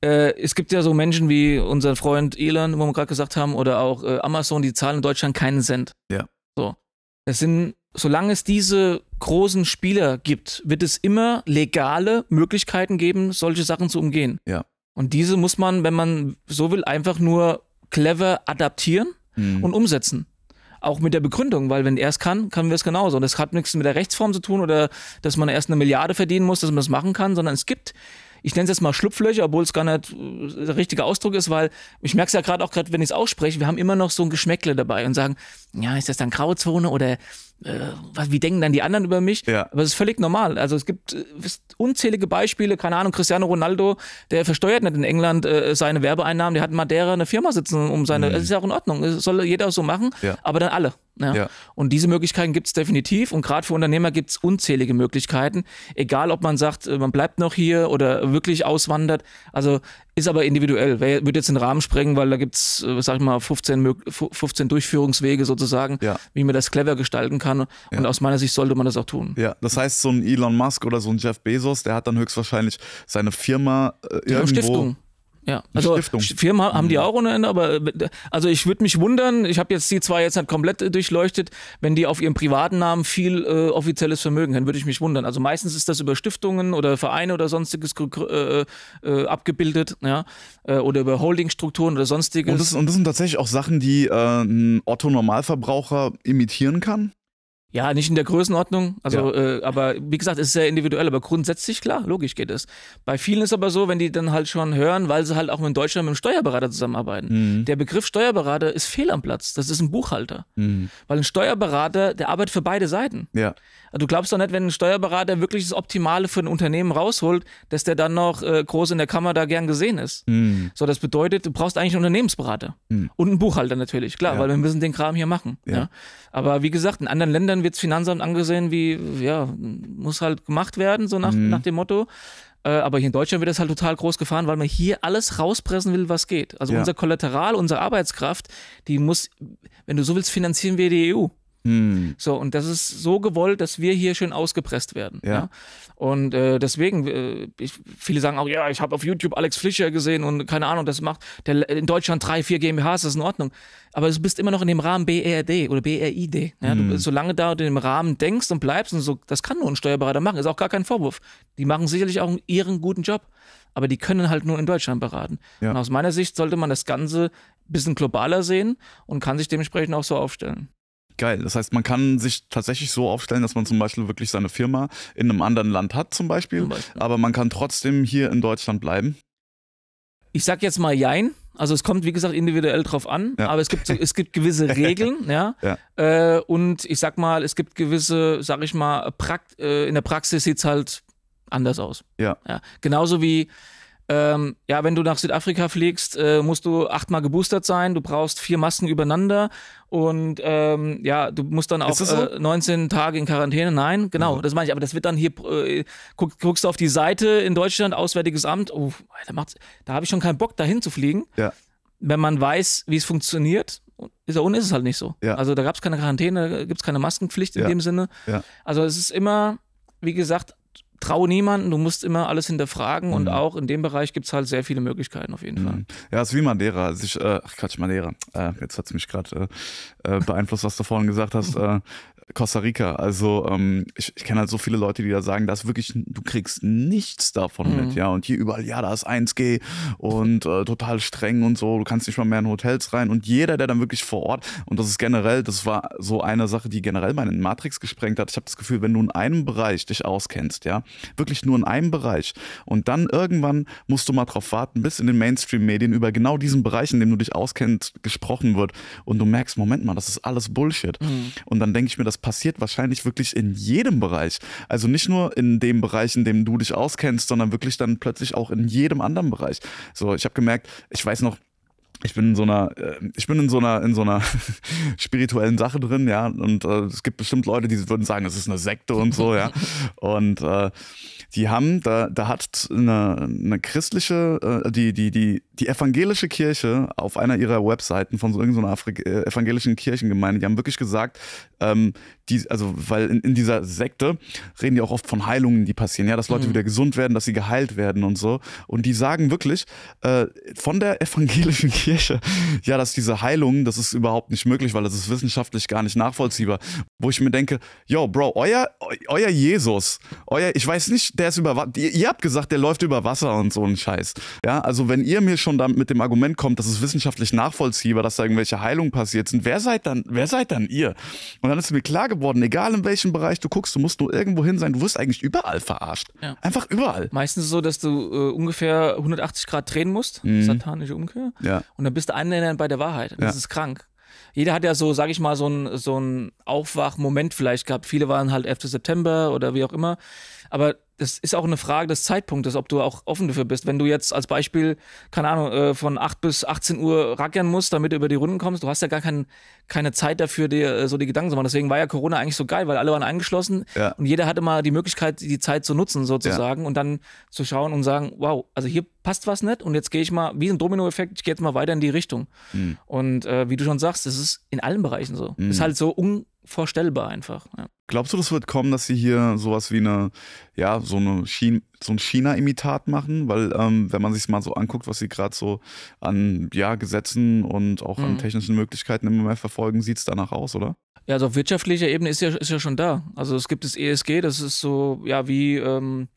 äh, es gibt ja so Menschen wie unser Freund Elon, wo wir gerade gesagt haben, oder auch äh, Amazon, die zahlen in Deutschland keinen Cent. Ja. So. Das sind, solange es diese großen Spieler gibt, wird es immer legale Möglichkeiten geben, solche Sachen zu umgehen. Ja. Und diese muss man, wenn man so will, einfach nur clever adaptieren mhm. und umsetzen. Auch mit der Begründung, weil wenn er es kann, können wir es genauso. Und das hat nichts mit der Rechtsform zu tun oder dass man erst eine Milliarde verdienen muss, dass man das machen kann, sondern es gibt ich nenne es jetzt mal Schlupflöcher, obwohl es gar nicht äh, der richtige Ausdruck ist, weil ich merke es ja gerade auch gerade, wenn ich es ausspreche, wir haben immer noch so ein Geschmäckle dabei und sagen, ja, ist das dann Grauzone oder was, äh, wie denken dann die anderen über mich? Ja. Aber es ist völlig normal. Also äh, es gibt unzählige Beispiele, keine Ahnung, Cristiano Ronaldo, der versteuert nicht in England äh, seine Werbeeinnahmen, der hat in Madeira eine Firma sitzen, um seine, mhm. das ist ja auch in Ordnung, das soll jeder so machen, ja. aber dann alle. Ja. ja. Und diese Möglichkeiten gibt es definitiv und gerade für Unternehmer gibt es unzählige Möglichkeiten, egal ob man sagt, äh, man bleibt noch hier oder wirklich auswandert. Also ist aber individuell. Wer würde jetzt den Rahmen sprengen, weil da gibt es, äh, sag ich mal, 15, 15 Durchführungswege sozusagen, ja. wie man das clever gestalten kann. Ja. Und aus meiner Sicht sollte man das auch tun. Ja, das heißt, so ein Elon Musk oder so ein Jeff Bezos, der hat dann höchstwahrscheinlich seine Firma äh, irgendwo. Stiftung. Ja, also Firmen haben die mhm. auch ohne Ende, aber äh, also ich würde mich wundern, ich habe jetzt die zwei jetzt nicht halt komplett äh, durchleuchtet, wenn die auf ihrem privaten Namen viel äh, offizielles Vermögen hätten, würde ich mich wundern. Also meistens ist das über Stiftungen oder Vereine oder sonstiges äh, äh, abgebildet, ja, äh, oder über Holdingstrukturen oder sonstiges. Und das, und das, sind tatsächlich auch Sachen, die ein Otto Normalverbraucher imitieren kann? Ja, nicht in der Größenordnung, also ja. äh, aber wie gesagt, ist sehr individuell, aber grundsätzlich klar, logisch geht es. Bei vielen ist aber so, wenn die dann halt schon hören, weil sie halt auch in Deutschland mit einem Steuerberater zusammenarbeiten. Mhm. Der Begriff Steuerberater ist fehl am Platz, das ist ein Buchhalter. Mhm. Weil ein Steuerberater, der arbeitet für beide Seiten. Ja. Also du glaubst doch nicht, wenn ein Steuerberater wirklich das Optimale für ein Unternehmen rausholt, dass der dann noch äh, groß in der Kammer da gern gesehen ist. Mhm. So, das bedeutet, du brauchst eigentlich einen Unternehmensberater mhm. und einen Buchhalter natürlich, klar, ja. weil wir müssen den Kram hier machen. Ja. Ne? Aber wie gesagt, in anderen Ländern dann wirds Finanzamt angesehen wie, ja, muss halt gemacht werden, so nach, mhm. nach dem Motto. Äh, aber hier in Deutschland wird das halt total groß gefahren, weil man hier alles rauspressen will, was geht. Also ja. unser Kollateral, unsere Arbeitskraft, die muss, wenn du so willst, finanzieren wir die EU. Hm. So, und das ist so gewollt, dass wir hier schön ausgepresst werden. Ja. ja? Und äh, deswegen, äh, ich, viele sagen auch, ja, ich habe auf YouTube Alex Fischer gesehen und keine Ahnung, das macht der, in Deutschland drei, vier GmbHs, das ist in Ordnung. Aber du bist immer noch in dem Rahmen BRD oder BRID. Ja? Hm. Du, solange da du im Rahmen denkst und bleibst und so, das kann nur ein Steuerberater machen, ist auch gar kein Vorwurf. Die machen sicherlich auch ihren guten Job, aber die können halt nur in Deutschland beraten. Ja. Und aus meiner Sicht sollte man das Ganze ein bisschen globaler sehen und kann sich dementsprechend auch so aufstellen geil. Das heißt, man kann sich tatsächlich so aufstellen, dass man zum Beispiel wirklich seine Firma in einem anderen Land hat, zum Beispiel, zum Beispiel. aber man kann trotzdem hier in Deutschland bleiben. Ich sag jetzt mal Jein. Also es kommt, wie gesagt, individuell drauf an, ja. aber es gibt, es gibt gewisse (laughs) Regeln, ja. ja. Äh, und ich sag mal, es gibt gewisse, sag ich mal, Prakt, äh, in der Praxis sieht es halt anders aus. Ja. ja. Genauso wie ähm, ja, wenn du nach Südafrika fliegst, äh, musst du achtmal geboostert sein, du brauchst vier Masken übereinander und ähm, ja, du musst dann auch so? äh, 19 Tage in Quarantäne. Nein, genau, mhm. das meine ich, aber das wird dann hier, äh, guck, guckst du auf die Seite in Deutschland, Auswärtiges Amt, oh, da, macht's, da habe ich schon keinen Bock, dahin zu fliegen. Ja. Wenn man weiß, wie es funktioniert, ist ja ist es halt nicht so. Ja. Also da gab es keine Quarantäne, gibt es keine Maskenpflicht in ja. dem Sinne. Also es ist immer, wie gesagt, traue niemanden, du musst immer alles hinterfragen mhm. und auch in dem Bereich gibt es halt sehr viele Möglichkeiten auf jeden mhm. Fall. Ja, es ist wie Madeira. Ich, äh, ach Quatsch, Madeira. Äh, jetzt hat es mich gerade äh, äh, beeinflusst, was du vorhin gesagt hast. (laughs) Äh, Costa Rica. Also ähm, ich, ich kenne halt so viele Leute, die da sagen, dass wirklich, du kriegst nichts davon mhm. mit, ja. Und hier überall, ja, da ist 1G und äh, total streng und so, du kannst nicht mal mehr in Hotels rein. Und jeder, der dann wirklich vor Ort, und das ist generell, das war so eine Sache, die generell meinen Matrix gesprengt hat. Ich habe das Gefühl, wenn du in einem Bereich dich auskennst, ja, wirklich nur in einem Bereich und dann irgendwann musst du mal drauf warten, bis in den Mainstream-Medien über genau diesen Bereich, in dem du dich auskennst, gesprochen wird und du merkst, Moment mal, das ist alles Bullshit. Mhm. Und dann denke ich mir, das passiert wahrscheinlich wirklich in jedem Bereich. Also nicht nur in dem Bereich, in dem du dich auskennst, sondern wirklich dann plötzlich auch in jedem anderen Bereich. So, ich habe gemerkt, ich weiß noch, ich bin in so einer, äh, ich bin in so einer, in so einer (laughs) spirituellen Sache drin, ja. Und äh, es gibt bestimmt Leute, die würden sagen, es ist eine Sekte und so, ja. (laughs) Und äh, die haben, da, da hat eine, eine christliche, äh, die, die, die die evangelische Kirche auf einer ihrer Webseiten von so irgendeiner Afrik äh, evangelischen Kirchengemeinde, die haben wirklich gesagt, ähm, die, also weil in, in, dieser Sekte reden die auch oft von Heilungen, die passieren, ja, dass Leute mhm. wieder gesund werden, dass sie geheilt werden und so. Und die sagen wirklich äh, von der (laughs) evangelischen Kirche, ja, dass diese Heilungen, das ist überhaupt nicht möglich, weil das ist wissenschaftlich gar nicht nachvollziehbar. Wo ich mir denke, yo, Bro, euer, euer Jesus, euer, ich weiß nicht, der ist über, ihr, ihr habt gesagt, der läuft über Wasser und so ein Scheiß. Ja, also wenn ihr mir schon schon damit mit dem Argument kommt, das ist wissenschaftlich nachvollziehbar, dass da irgendwelche Heilungen passiert sind, wer seid dann, wer seid dann ihr? Und dann ist mir klar geworden, egal in welchem Bereich du guckst, du musst nur irgendwo hin sein, du wirst eigentlich überall verarscht. Ja. Einfach überall. Meistens so, dass du äh, ungefähr 180 Grad drehen musst, mhm. satanische Umkehr. Ja. Und dann bist du annähernd bei der Wahrheit. Das ja. ist krank jeder hat ja so, sag ich mal, so einen so ein Aufwachmoment vielleicht gehabt. Viele waren halt 11. September oder wie auch immer. Aber das ist auch eine Frage des Zeitpunktes, ob du auch offen dafür bist. Wenn du jetzt als Beispiel, keine Ahnung, äh, von 8 bis 18 Uhr rackern musst, damit du über die Runden kommst, du hast ja gar kein, keine Zeit dafür, dir äh, so die Gedanken zu machen. Deswegen war ja Corona eigentlich so geil, weil alle waren eingeschlossen ja. und jeder hatte mal die Möglichkeit, die Zeit zu nutzen sozusagen ja. und dann zu schauen und sagen, wow, also hier passt was nicht und jetzt gehe ich mal, wie ein Dominoeffekt, ich gehe jetzt mal weiter in die Richtung. Mhm. Und äh, wie du schon sagst, das ist in allen Bereichen so. Mhm. Ist halt so unvorstellbar einfach. Ja. Glaubst du, das wird kommen, dass sie hier sowas wie eine, ja, so, eine China, so ein China-Imitat machen? Weil, ähm, wenn man sich mal so anguckt, was sie gerade so an ja, Gesetzen und auch mhm. an technischen Möglichkeiten immer mehr verfolgen, sieht es danach aus, oder? Ja, also auf wirtschaftlicher Ebene ist ja, ist ja schon da. Also es gibt das ESG, das ist so, ja, wie ähm,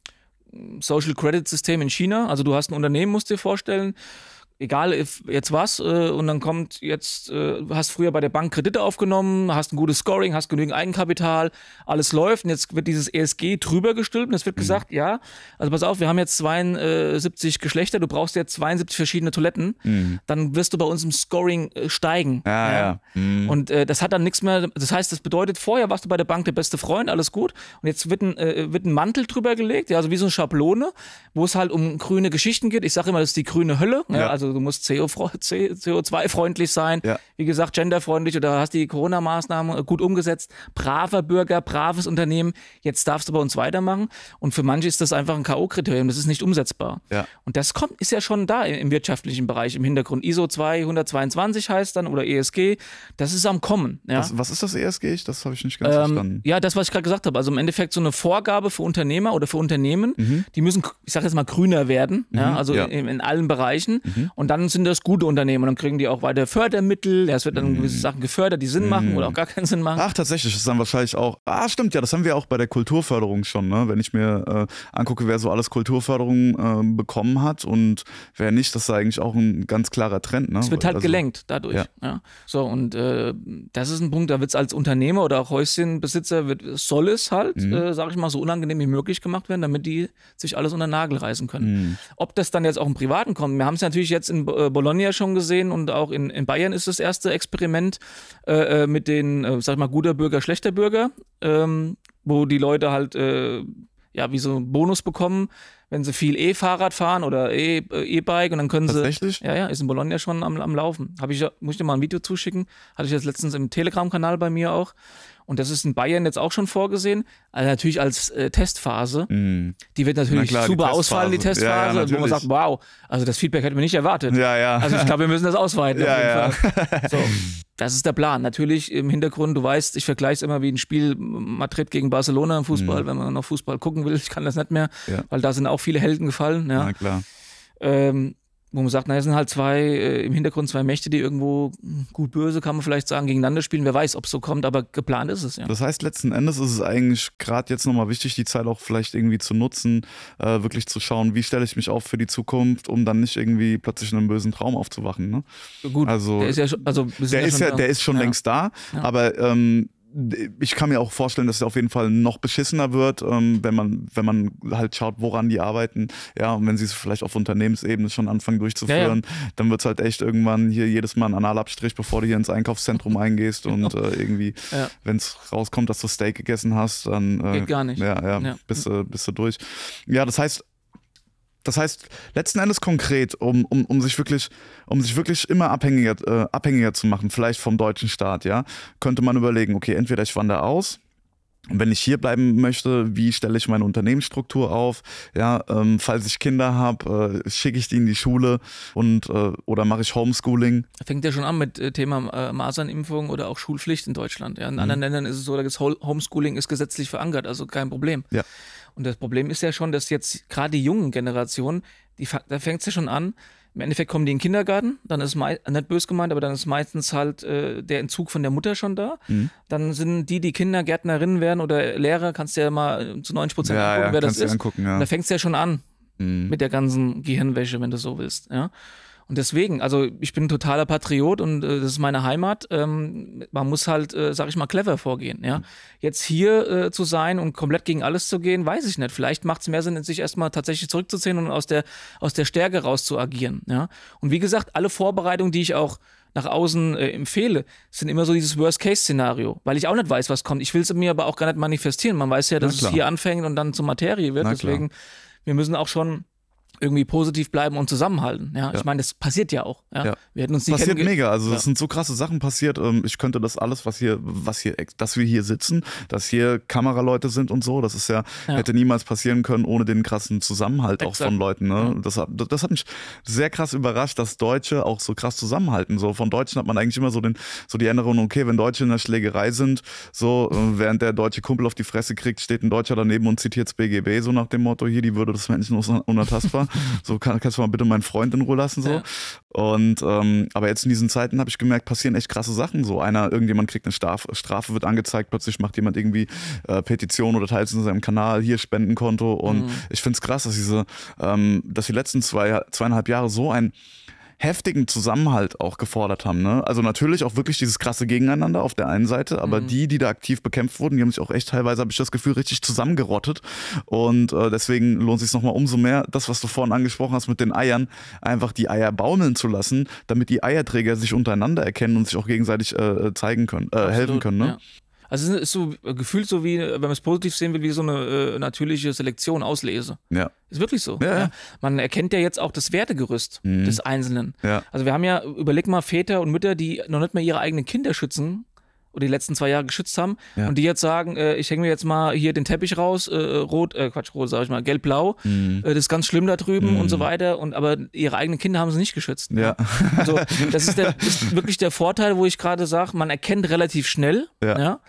Social Credit System in China. Also du hast ein Unternehmen, musst dir vorstellen, egal jetzt was, äh, und dann kommt jetzt, äh, hast früher bei der Bank Kredite aufgenommen, hast ein gutes Scoring, hast genügend Eigenkapital, alles läuft und jetzt wird dieses ESG drüber gestülpt und es wird mhm. gesagt, ja, also pass auf, wir haben jetzt 72 Geschlechter, du brauchst jetzt 72 verschiedene Toiletten, mhm. dann wirst du bei uns im Scoring äh, steigen. Ah, ja. ja. Mhm. Und äh, das hat dann nichts mehr, das heißt, das bedeutet, vorher warst du bei der Bank der beste Freund, alles gut, und jetzt wird ein, äh, wird ein Mantel drüber gelegt, ja, also wie so eine Schablone, wo es halt um grüne Geschichten geht. Ich sage immer, das ist die grüne Hölle, ne? ja. also du musst CO2-freundlich (laughs) sein, ja. wie gesagt, genderfreundlich oder hast die Corona-Maßnahmen äh, gut umgesetzt, braver Bürger, braves Unternehmen, jetzt darfst du bei uns weitermachen. Und für manche ist das einfach ein K.O.-Kriterium, das ist nicht umsetzbar. Ja. Und das kommt, ist ja schon da im, wirtschaftlichen Bereich im Hintergrund. ISO 222 heißt dann oder ESG, das ist am Kommen. Ja. Was, was, ist das ESG? Das habe ich nicht ganz ähm, verstanden. Ja, das, was ich gerade gesagt habe. Also im Endeffekt so eine Vorgabe für Unternehmer oder für Unternehmen, mhm. die müssen, ich sage jetzt mal, grüner werden. Mhm, also ja, also in, in, allen Bereichen. Mhm. Und dann sind das gute Unternehmen und dann kriegen die auch weiter Fördermittel. es wird dann mm. gewisse Sachen gefördert, die Sinn mm. machen mhm. oder auch gar keinen Sinn machen. Ach, tatsächlich, das ist dann wahrscheinlich auch. Ah, stimmt, ja, das haben wir auch bei der Kulturförderung schon. Ne? Wenn ich mir äh, angucke, wer so alles Kulturförderung äh, bekommen hat und wer nicht, das ist eigentlich auch ein ganz klarer Trend. Ne? Es wird halt also, gelenkt dadurch. Ja. ja. So, und äh, das ist ein Punkt, da wird es als Unternehmer oder auch Häuschenbesitzer, wird, soll es halt, mm. Äh, sage ich mal, so unangenehm wie möglich gemacht werden, damit die sich alles unter den Nagel reißen können. Mhm. Ob das dann jetzt auch im Privaten kommt, wir haben es natürlich jetzt jetzt in äh, Bologna schon gesehen und auch in, in Bayern ist das erste Experiment äh, äh mit den, äh, sag ich mal, guter Bürger, schlechter Bürger, ähm, wo die Leute halt äh, ja wie so einen Bonus bekommen, wenn sie viel E-Fahrrad fahren oder e, äh, E-Bike und dann können sie. Tatsächlich? Ja, ja, ist in Bologna schon am, am Laufen. Hab ich, muss ich dir mal ein Video zuschicken. Hatte ich jetzt letztens im Telegram-Kanal bei mir auch. Und das ist in Bayern jetzt auch schon vorgesehen. Also natürlich als äh, Testphase. Mm. Die wird natürlich Na klar, super ausfallen, die Testphase. Ja, ja, wo man sagt, wow, also das Feedback hätten wir nicht erwartet. Ja, ja. Also ich glaube, wir müssen das ausweiten. Ja, ja. (laughs) So. Das ist der Plan. Natürlich im Hintergrund, du weißt, ich vergleiche es immer wie ein Spiel Madrid gegen Barcelona im Fußball, mhm. wenn man noch Fußball gucken will. (laughs) Ich kann das nicht mehr, ja. weil da sind auch viele Helden gefallen. Ja, Na klar. Ähm, wo man sagt, naja, es sind halt zwei, äh, im Hintergrund zwei Mächte, die irgendwo gut böse, kann man vielleicht sagen, gegeneinander spielen. Wer weiß, ob es so kommt, aber geplant ist es, ja. Das heißt, letzten Endes ist es eigentlich gerade jetzt nochmal wichtig, die Zeit auch vielleicht irgendwie zu nutzen, äh, wirklich zu schauen, wie stelle ich mich auf für die Zukunft, um dann nicht irgendwie plötzlich in einem bösen Traum aufzuwachen. Ne? Gut, also, der ist ja schon, also, der, ja ist schon, ja, der ist schon ja. längst da, aber ähm, ich kann mir auch vorstellen, dass es auf jeden Fall noch beschissener wird, ähm, wenn man, wenn man halt schaut, woran die arbeiten. Ja, und wenn sie es vielleicht auf Unternehmensebene schon anfangen durchzuführen, ja, ja. dann wird es halt echt irgendwann hier jedes Mal ein Analabstrich, bevor du hier ins Einkaufszentrum (laughs) eingehst genau. und äh, irgendwie, ja. wenn es rauskommt, dass du Steak gegessen hast, dann äh, Geht gar nicht. Ja, ja, Bist, du, mhm. bist du durch. Ja, das heißt, das heißt, letzten Endes konkret, um, um, um, sich, wirklich, um sich wirklich immer abhängiger, äh, abhängiger zu machen, vielleicht vom deutschen Staat, ja, könnte man überlegen, okay, entweder ich wandere aus, und wenn ich hier bleiben möchte, wie stelle ich meine Unternehmensstruktur auf? Ja, ähm, falls ich Kinder habe, äh, schicke ich die in die Schule und äh, oder mache ich Homeschooling? Fängt ja schon an mit äh, Thema äh, Masernimpfung oder auch Schulpflicht in Deutschland. Ja? In mhm. anderen Ländern ist es so, dass Homeschooling ist gesetzlich verankert, also kein Problem. Ja. Und das Problem ist ja schon, dass jetzt gerade die jungen Generationen, die, da fängt es ja schon an, im Endeffekt kommen die in den Kindergarten, dann ist nicht böse gemeint, aber dann ist meistens halt äh, der Entzug von der Mutter schon da. Mhm. Dann sind die, die Kindergärtnerinnen werden oder Lehrer, kannst du ja mal zu 90 Prozent ja, angucken, ja, wer das ist. Angucken, ja. Da fängt es ja schon an mhm. mit der ganzen Gehirnwäsche, wenn du so willst. Ja? Und deswegen, also ich bin ein totaler Patriot und äh, das ist meine Heimat. Ähm, man muss halt, äh, sag ich mal, clever vorgehen. Ja? Mhm. Jetzt hier äh, zu sein und komplett gegen alles zu gehen, weiß ich nicht. Vielleicht macht es mehr Sinn, sich erstmal tatsächlich zurückzuziehen und aus der, aus der Stärke raus zu agieren. Ja? Und wie gesagt, alle Vorbereitungen, die ich auch nach außen äh, empfehle, sind immer so dieses Worst-Case-Szenario, weil ich auch nicht weiß, was kommt. Ich will es mir aber auch gar nicht manifestieren. Man weiß ja, dass es hier anfängt und dann zur Materie wird. Deswegen, wir müssen auch schon irgendwie positiv bleiben und zusammenhalten. Ja, ja. ich meine, das passiert ja auch. Ja? ja. Wir hätten uns nicht passiert mega. Also es sind so krasse Sachen passiert. Ähm, ich könnte das alles, was hier, was hier, dass wir hier sitzen, dass hier Kameraleute sind und so. Das ist ja, hätte niemals passieren können ohne den krassen Zusammenhalt Exakt. auch von Leuten. Ne? Das, das, hat mich sehr krass überrascht, dass Deutsche auch so krass zusammenhalten. So von Deutschen hat man eigentlich immer so den, so die Erinnerung, okay, wenn Deutsche in der Schlägerei sind, so äh, während der deutsche Kumpel auf die Fresse kriegt, steht ein Deutscher daneben und zitiert das BGB so nach dem Motto hier, die Würde des Menschen unantastbar. (laughs) so kann, kannst du mal bitte meinen Freund in Ruhe lassen, so. Ja. Und, ähm, aber jetzt in diesen Zeiten habe ich gemerkt, passieren echt krasse Sachen, so. Einer, irgendjemand kriegt eine Straf, Strafe, wird angezeigt, plötzlich macht jemand irgendwie äh, Petition oder teilt es in seinem Kanal, hier Spendenkonto und mhm. ich finde es krass, dass diese, ähm, dass die letzten zwei, zweieinhalb Jahre so ein, heftigen Zusammenhalt auch gefordert haben. Ne? Also natürlich auch wirklich dieses krasse Gegeneinander auf der einen Seite, aber mhm. die, die da aktiv bekämpft wurden, die haben sich auch echt teilweise, habe ich das Gefühl, richtig zusammengerottet. Und äh, deswegen lohnt sich nochmal umso mehr, das, was du vorhin angesprochen hast mit den Eiern, einfach die Eier baumeln zu lassen, damit die Eierträger sich untereinander erkennen und sich auch gegenseitig äh, zeigen können, äh, helfen können. Ne? Ja. Also es ist so gefühlt so wie, wenn man es positiv sehen will, wie so eine äh, natürliche Selektion, Auslese. Ja. Ist wirklich so. Ja. ja. Man erkennt ja jetzt auch das Wertegerüst mhm. des Einzelnen. Ja. Also wir haben ja, überleg mal, Väter und Mütter, die noch nicht mehr ihre eigenen Kinder schützen, oder die letzten zwei Jahre geschützt haben ja. und die jetzt sagen, äh, ich hänge mir jetzt mal hier den Teppich raus, äh, rot, äh, Quatsch, rot sage ich mal, gelb-blau, mhm. Äh, das ist ganz schlimm da drüben mhm. und so mhm. weiter. Und aber ihre eigenen Kinder haben sie nicht geschützt. Ja. Ne? Also das ist, der, ist wirklich der Vorteil, wo ich gerade sage, man erkennt relativ schnell. Ja. ja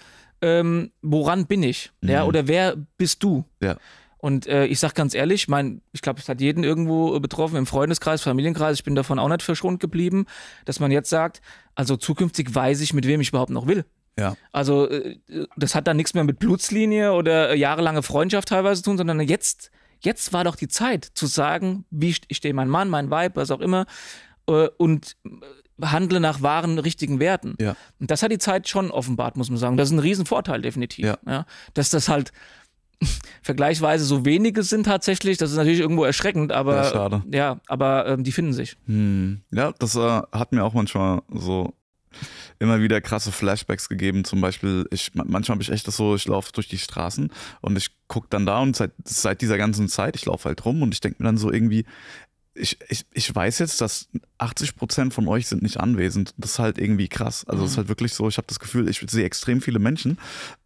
ähm, woran bin ich? Mhm. Ja, oder wer bist du? Ja. Und äh, ich sage ganz ehrlich, mein, ich glaube, es hat jeden irgendwo äh, betroffen, im Freundeskreis, Familienkreis, ich bin davon auch nicht verschont geblieben, dass man jetzt sagt, also zukünftig weiß ich, mit wem ich überhaupt noch will. Ja. Also äh, das hat dann nichts mehr mit Blutslinie oder äh, jahrelange Freundschaft teilweise zu tun, sondern jetzt, jetzt war doch die Zeit zu sagen, wie ich, stehe mein Mann, mein Weib, was auch immer. Äh, und äh, handle nach wahren, richtigen Werten. Ja. Und das hat die Zeit schon offenbart, muss man sagen. Das ist ein Riesenvorteil, definitiv. Ja. ja dass das halt (laughs) vergleichsweise so wenige sind tatsächlich. Das ist natürlich irgendwo erschreckend, aber ja, schade. ja aber ähm, die finden sich. Hm. Ja, das äh, hat mir auch manchmal so immer wieder krasse Flashbacks gegeben. Zum Beispiel, ich, manchmal habe ich echt das so, ich laufe durch die Straßen und ich gucke dann da und seit, seit dieser ganzen Zeit, ich laufe halt rum und ich denke mir dann so irgendwie, ich, ich, ich weiß jetzt, dass 80 von euch sind nicht anwesend. Das ist halt irgendwie krass. Also es ist mhm. halt wirklich so, ich habe das Gefühl, ich sehe extrem viele Menschen,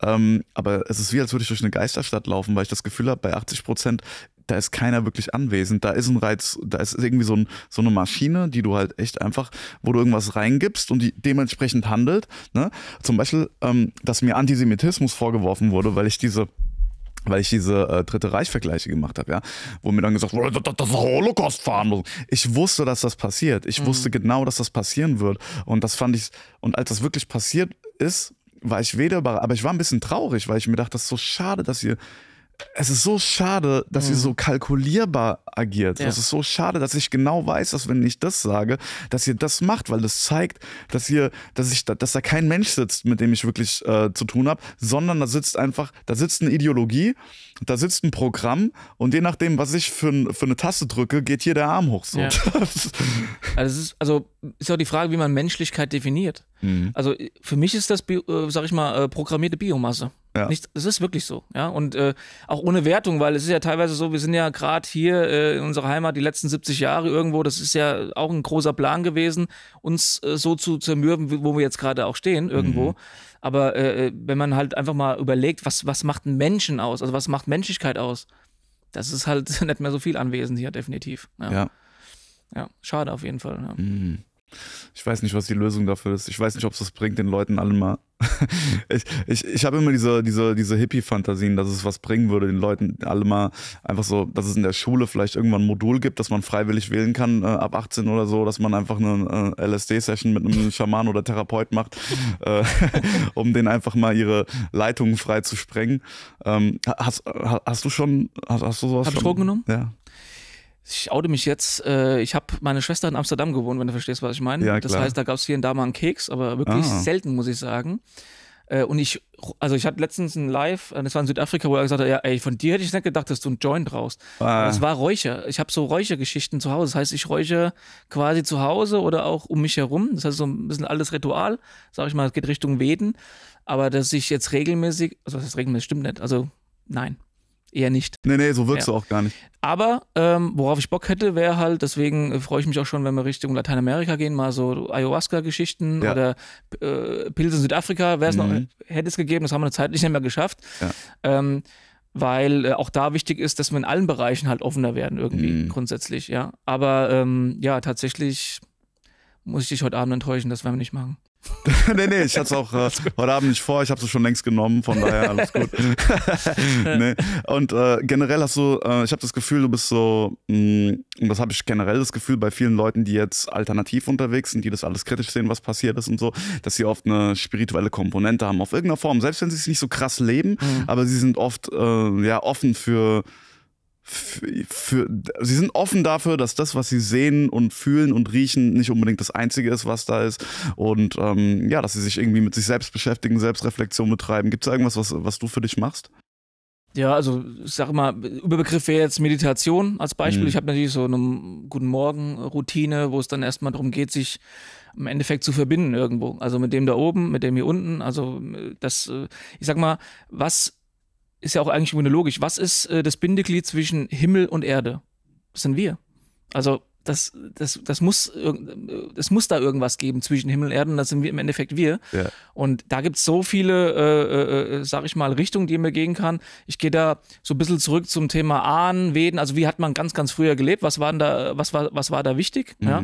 ähm, aber es ist wie, als würde ich durch eine Geisterstadt laufen, weil ich das Gefühl habe, bei 80 Prozent, da ist keiner wirklich anwesend. Da ist ein Reiz, da ist irgendwie so, ein, so eine Maschine, die du halt echt einfach, wo du irgendwas reingibst und die dementsprechend handelt. Ne? Zum Beispiel, ähm, dass mir Antisemitismus vorgeworfen wurde, weil ich diese weil ich diese äh, Dritte Reich-Vergleiche gemacht habe, ja, wo mir dann gesagt wurde, das, das ist Holocaust-Verhandlung. Ich wusste, dass das passiert. Ich mhm. wusste genau, dass das passieren wird. Und das fand ich, und als das wirklich passiert ist, war ich weder, aber ich war ein bisschen traurig, weil ich mir dachte, das ist so schade, dass ihr es ist so schade, dass mhm. sie so kalkulierbar agiert. Ja. Es ist so schade, dass ich genau weiß, dass wenn ich das sage, dass ihr das macht, weil das zeigt, dass ihr, dass ich, dass da kein Mensch sitzt, mit dem ich wirklich äh, zu tun habe, sondern da sitzt einfach, da sitzt eine Ideologie da sitzt ein Programm und je nachdem, was ich für, für eine Taste drücke, geht hier der Arm hoch. So. Ja. (laughs) also, ist, also ist auch die Frage, wie man Menschlichkeit definiert. Mhm. Also für mich ist das, äh, sag ich mal, äh, programmierte Biomasse. Ja. Nicht, es ist wirklich so, ja. Und äh, auch ohne Wertung, weil es ist ja teilweise so, wir sind ja gerade hier äh, in unserer Heimat die letzten 70 Jahre irgendwo, das ist ja auch ein großer Plan gewesen, uns äh, so zu zermürben, wo wir jetzt gerade auch stehen, irgendwo. Mhm. Aber äh, äh, wenn man halt einfach mal überlegt, was, was macht einen Menschen aus? Also was macht Menschlichkeit aus? Das ist halt (laughs) nicht mehr so viel anwesend hier, definitiv. Ja. ja. ja schade auf jeden Fall. Ja. Mhm. Ich weiß nicht, was die Lösung dafür ist. Ich weiß nicht, ob es das bringt, den Leuten allen mal. (laughs) ich ich, ich habe immer diese, diese, diese Hippie-Fantasien, dass es was bringen würde, den Leuten alle mal einfach so, dass es in der Schule vielleicht irgendwann ein Modul gibt, dass man freiwillig wählen kann, äh, ab 18 oder so, dass man einfach eine äh, LSD-Session mit einem Schaman oder Therapeut macht, (laughs) äh, (laughs) um denen einfach mal ihre Leitungen frei zu sprengen. Ähm, hast, hast, du schon, hast, hast du sowas? Hab schon? Drogen genommen? Ja ich oute mich jetzt, äh, ich habe meine Schwester in Amsterdam gewohnt, wenn du verstehst, was ich meine. Ja, das heißt, da gab es hier und da mal einen Keks, aber wirklich ah. selten, muss ich sagen. Äh, und ich, also ich hatte letztens ein Live, äh, das war in Südafrika, wo er gesagt hat, ja, ey, von dir hätte ich nicht gedacht, dass du einen Joint rauchst. Ah. Das war Räucher. Ich habe so Räuchergeschichten zu Hause. Das heißt, ich räuche quasi zu Hause oder auch um mich herum. Das heißt, so ein bisschen alles Ritual, sage ich mal, es geht Richtung Weden. Aber dass ich jetzt regelmäßig, also das regelmäßig stimmt nicht, also nein eher nicht. Nee, nee, so wirkst ja. du auch gar nicht. Aber ähm, worauf ich Bock hätte, wäre halt, deswegen äh, freue ich mich auch schon, wenn wir Richtung Lateinamerika gehen, mal so Ayahuasca-Geschichten ja. oder äh, Pilze in Südafrika, wäre es mhm. noch, hätte es gegeben, das haben wir eine Zeit nicht mehr geschafft. Ja. Ähm, weil äh, auch da wichtig ist, dass wir in allen Bereichen halt offener werden, irgendwie mhm. grundsätzlich, ja. Aber ähm, ja, tatsächlich muss ich dich heute Abend enttäuschen, das werden wir nicht machen. (laughs) nee, nee, ich hatte es auch äh, heute Abend nicht vor, ich habe es schon längst genommen, von daher alles gut. (laughs) nee. Und äh, generell hast du, äh, ich habe das Gefühl, du bist so, mh, mm, und das habe ich generell das Gefühl bei vielen Leuten, die jetzt alternativ unterwegs sind, die das alles kritisch sehen, was passiert ist und so, dass sie oft eine spirituelle Komponente haben, auf irgendeiner Form, selbst wenn sie es nicht so krass leben, mhm. aber sie sind oft äh, ja offen für für, sie sind offen dafür, dass das, was sie sehen und fühlen und riechen, nicht unbedingt das Einzige ist, was da ist. Und ähm, ja, dass sie sich irgendwie mit sich selbst beschäftigen, Selbstreflexion betreiben. Gibt es irgendwas, was, was du für dich machst? Ja, also ich sag mal, Überbegriff wäre jetzt Meditation als Beispiel. Mhm. Ich habe natürlich so eine Guten Morgen-Routine, wo es dann erstmal darum geht, sich im Endeffekt zu verbinden irgendwo. Also mit dem da oben, mit dem hier unten. Also das, äh, ich sag mal, was ist ja auch eigentlich nur logisch. Was ist äh, das Bindeglied zwischen Himmel und Erde? Das sind wir. Also das, das, das, muss, äh, das muss da irgendwas geben zwischen Himmel und Erde und das sind wir im Endeffekt wir. Ja. Und da gibt es so viele, äh, äh, äh, sag ich mal, Richtungen, die man gehen kann. Ich gehe da so ein bisschen zurück zum Thema Ahnen, Weden. also wie hat man ganz, ganz früher gelebt, was war da, was war, was war da wichtig? Mhm. Ja?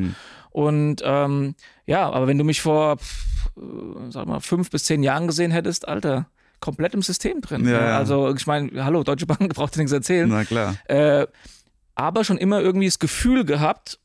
Und ähm, ja, aber wenn du mich vor, pff, äh, sag mal, fünf bis zehn Jahren gesehen hättest, Alter, komplett im System drin. Ja, ne? Also ich meine, hallo, Deutsche Bank (laughs) braucht dir nichts erzählen. Na klar. Äh, aber schon immer irgendwie das Gefühl gehabt,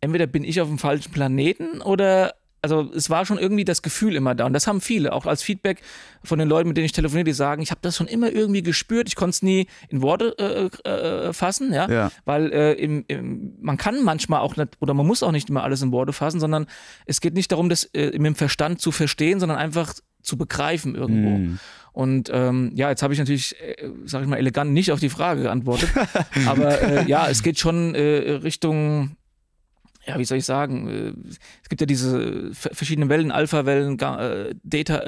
entweder bin ich auf dem falschen Planeten oder also es war schon irgendwie das Gefühl immer da. Und das haben viele, auch als Feedback von den Leuten, mit denen ich telefoniere, die sagen, ich habe das schon immer irgendwie gespürt, ich konnte es nie in Worte äh, äh, äh, fassen, ja. ja. Weil äh, im, im, man kann manchmal auch nicht, oder man muss auch nicht immer alles in Worte fassen, sondern es geht nicht darum, das äh, mit dem Verstand zu verstehen, sondern einfach zu begreifen irgendwo. Mhm. Und ähm, ja, jetzt habe ich natürlich, äh, sage ich mal, elegant nicht auf die Frage geantwortet. (laughs) aber äh, ja, es geht schon äh, Richtung ja, wie soll ich sagen, äh, es gibt ja diese verschiedenen Wellen, Alpha-Wellen, äh, äh,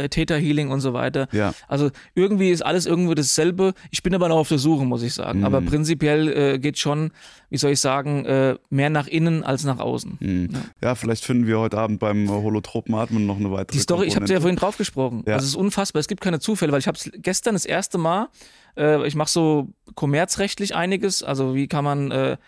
Theta-Healing und so weiter. Ja. Also irgendwie ist alles irgendwo dasselbe. Ich bin aber noch auf der Suche, muss ich sagen. Mhm. Aber prinzipiell äh, geht schon, wie soll ich sagen, äh, mehr nach innen als nach außen. Mhm. Ja. ja. vielleicht finden wir heute Abend beim holotropen Atmen noch eine weitere Die Story, Komponente. ich habe dir ja vorhin draufgesprochen. Ja. Das also ist unfassbar, es gibt keine Zufälle, weil ich habe es gestern das erste Mal, äh, ich mache so kommerzrechtlich einiges, also wie kann man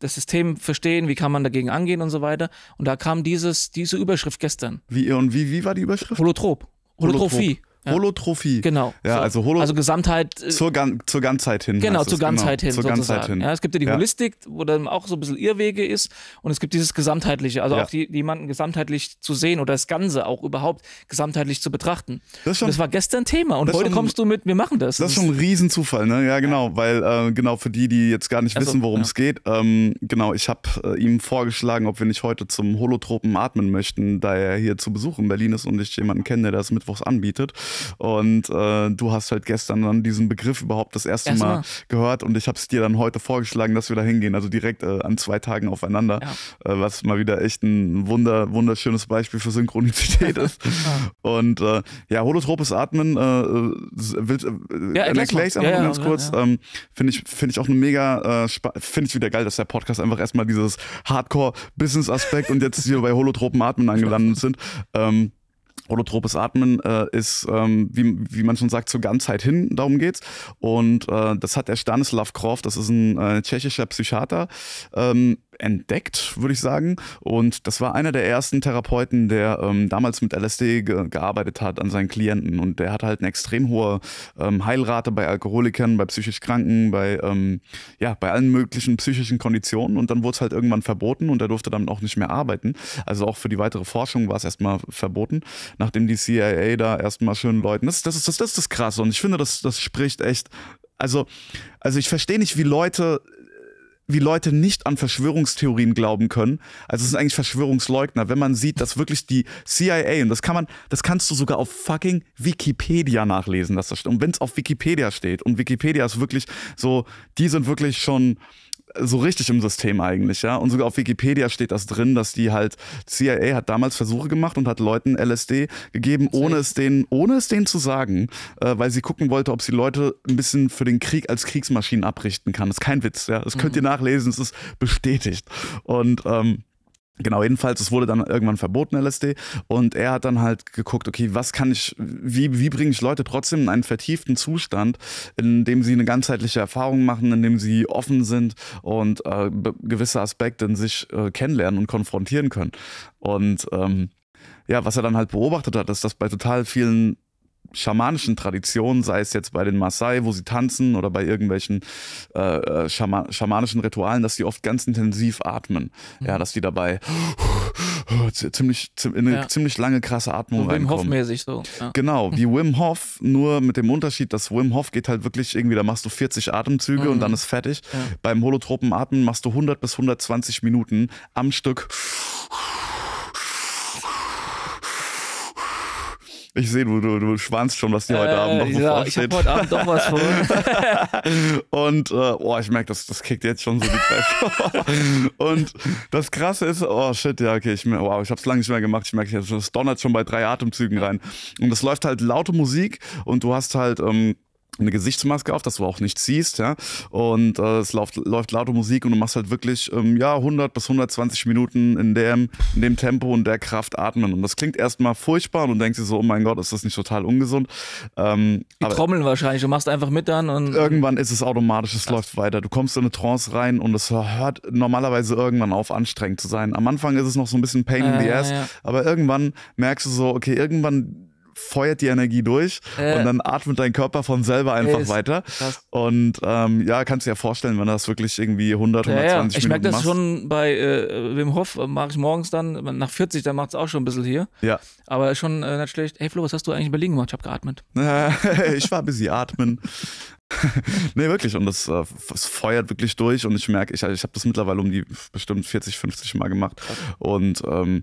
das System verstehen, wie kann man dagegen angehen und so weiter. Und da kam dieses, diese Überschrift gestern. Wie, und wie, wie war die Überschrift? Holotrop. Holotrophie. Holotrophie. Genau. Ja, so. also, Holo also Gesamtheit. Äh, zur, Gan zur Ganzheit hin. Genau, zur genau. Ganzheit genau. hin. Zur Ganzheit hin. Ja, es gibt ja die ja. Holistik, wo dann auch so ein bisschen Irrwege ist. Und es gibt dieses Gesamtheitliche. Also ja. auch die, jemanden gesamtheitlich zu sehen oder das Ganze auch überhaupt gesamtheitlich zu betrachten. Das, schon, das war gestern Thema. Und heute schon, kommst du mit, wir machen das. Das ist schon ein Riesenzufall, ne? Ja, genau. Weil, äh, genau, für die, die jetzt gar nicht also, wissen, worum es geht, ähm, genau, ich habe äh, ihm vorgeschlagen, ob wir nicht heute zum Holotropen atmen möchten, da er hier zu Besuch in Berlin ist und ich jemanden kenne, der das mittwochs anbietet. Und äh, du hast halt gestern dann diesen Begriff überhaupt das erste Erst mal, gehört und ich habe es dir dann heute vorgeschlagen, dass wir da hingehen. Also direkt äh, an zwei Tagen aufeinander, ja. äh, was mal wieder echt ein wunder, wunderschönes Beispiel für Synchronizität (laughs) ist. und äh, ja, holotropes Atmen, äh, will, äh, ja, erkläre ich es einfach ja, ganz kurz. Ähm, Finde ich, find ich auch eine mega, finde ich wieder geil, dass der Podcast einfach erstmal dieses Hardcore-Business-Aspekt und jetzt hier bei holotropen Atmen (laughs) angelandet sind. Ähm, Holotropes Atmen äh, ist, ähm, wie, wie man schon sagt, zur Ganzheit hin, darum geht's. Und äh, das hat der Stanislav Krov, das ist ein äh, tschechischer Psychiater, ähm, entdeckt, würde ich sagen. Und das war einer der ersten Therapeuten, der ähm, damals mit LSD ge gearbeitet hat an seinen Klienten. Und der hat halt eine extrem hohe ähm, Heilrate bei Alkoholikern, bei psychisch Kranken, bei, ähm, ja, bei allen möglichen psychischen Konditionen. Und dann wurde es halt irgendwann verboten und er durfte damit auch nicht mehr arbeiten. Also auch für die weitere Forschung war es erstmal verboten, nachdem die CIA da erstmal schön Leuten. Das, das, ist, das, das ist das Krasse. Und ich finde, das, das spricht echt. Also, also ich verstehe nicht, wie Leute wie Leute nicht an Verschwörungstheorien glauben können. Also es sind eigentlich Verschwörungsleugner, wenn man sieht, dass wirklich die CIA, und das kann man, das kannst du sogar auf fucking Wikipedia nachlesen, dass das steht. Und wenn es auf Wikipedia steht, und Wikipedia ist wirklich so, die sind wirklich schon so richtig im System eigentlich, ja. Und sogar auf Wikipedia steht das drin, dass die halt, CIA hat damals Versuche gemacht und hat Leuten LSD gegeben, ohne es denen, ohne es denen zu sagen, äh, weil sie gucken wollte, ob sie Leute ein bisschen für den Krieg als Kriegsmaschinen abrichten kann. Das ist kein Witz, ja. Das könnt ihr mhm. nachlesen, es ist bestätigt. Und ähm, Genau, jedenfalls, es wurde dann irgendwann verboten, LSD. Und er hat dann halt geguckt, okay, was kann ich, wie, wie bringe ich Leute trotzdem in einen vertieften Zustand, in dem sie eine ganzheitliche Erfahrung machen, in dem sie offen sind und äh, gewisse Aspekte in sich äh, kennenlernen und konfrontieren können. Und ähm, ja, was er dann halt beobachtet hat, ist, dass bei total vielen schamanischen Traditionen, sei es jetzt bei den Maasai, wo sie tanzen oder bei irgendwelchen äh, äh Schama schamanischen Ritualen, dass die oft ganz intensiv atmen. Mhm. Ja, dass die dabei oh, ziemlich, in eine ja. ziemlich lange krasse Atmung so reinkommen. Wim Hof mäßig so. Ja. Genau, (laughs) wie Wim Hof, nur mit dem Unterschied, dass Wim Hof geht halt wirklich irgendwie, da machst du 40 Atemzüge mhm. und dann mhm. ist fertig. Ja. Beim holotropen Atmen machst du 100 bis 120 Minuten am Stück Ich sehe, du, du, du schwanzt schon, was dir heute äh, Abend noch so ja, bevorsteht. Ich habe heute Abend doch was vor. (laughs) und äh, oh, ich merke, das, das kickt jetzt schon so die Kräfte. (laughs) und das Krasse ist, oh shit, ja, okay, ich, wow, ich habe es lange nicht mehr gemacht. Ich merke, es donnert schon bei drei Atemzügen rein. Und es läuft halt laute Musik und du hast halt... Ähm, eine Gesichtsmaske auf, dass du auch nicht siehst, ja. Und äh, es läuft, läuft laute Musik und du machst halt wirklich, ähm, ja, 100 bis 120 Minuten in dem, in dem Tempo und der Kraft atmen. Und das klingt erstmal furchtbar und du denkst dir so, oh mein Gott, ist das nicht total ungesund? Ähm, Die aber trommeln wahrscheinlich, du machst einfach mit dann und. Irgendwann ist es automatisch, es Ach. läuft weiter. Du kommst in eine Trance rein und es hört normalerweise irgendwann auf, anstrengend zu sein. Am Anfang ist es noch so ein bisschen Pain äh, in the Ass, ja, ja. aber irgendwann merkst du so, okay, irgendwann feuert die Energie durch äh. und dann atmet dein Körper von selber einfach ist, weiter. Krass. Und ähm, ja, kannst du dir ja vorstellen, wenn das wirklich irgendwie 100, ja, 120 ja. Ich Minuten Ich merke das machst. schon bei äh, Wim Hof, äh, mache ich morgens dann, nach 40, dann macht es auch schon ein bisschen hier. Ja. Aber schon äh, nicht schlecht. Hey Flo, was hast du eigentlich in Berlin gemacht? Ich habe geatmet. (laughs) ich war busy atmen. (laughs) nee, wirklich. Und das, das, äh, feuert wirklich durch. Und ich merke, ich, ich habe das mittlerweile um die bestimmt 40, 50 Mal gemacht. Und ähm,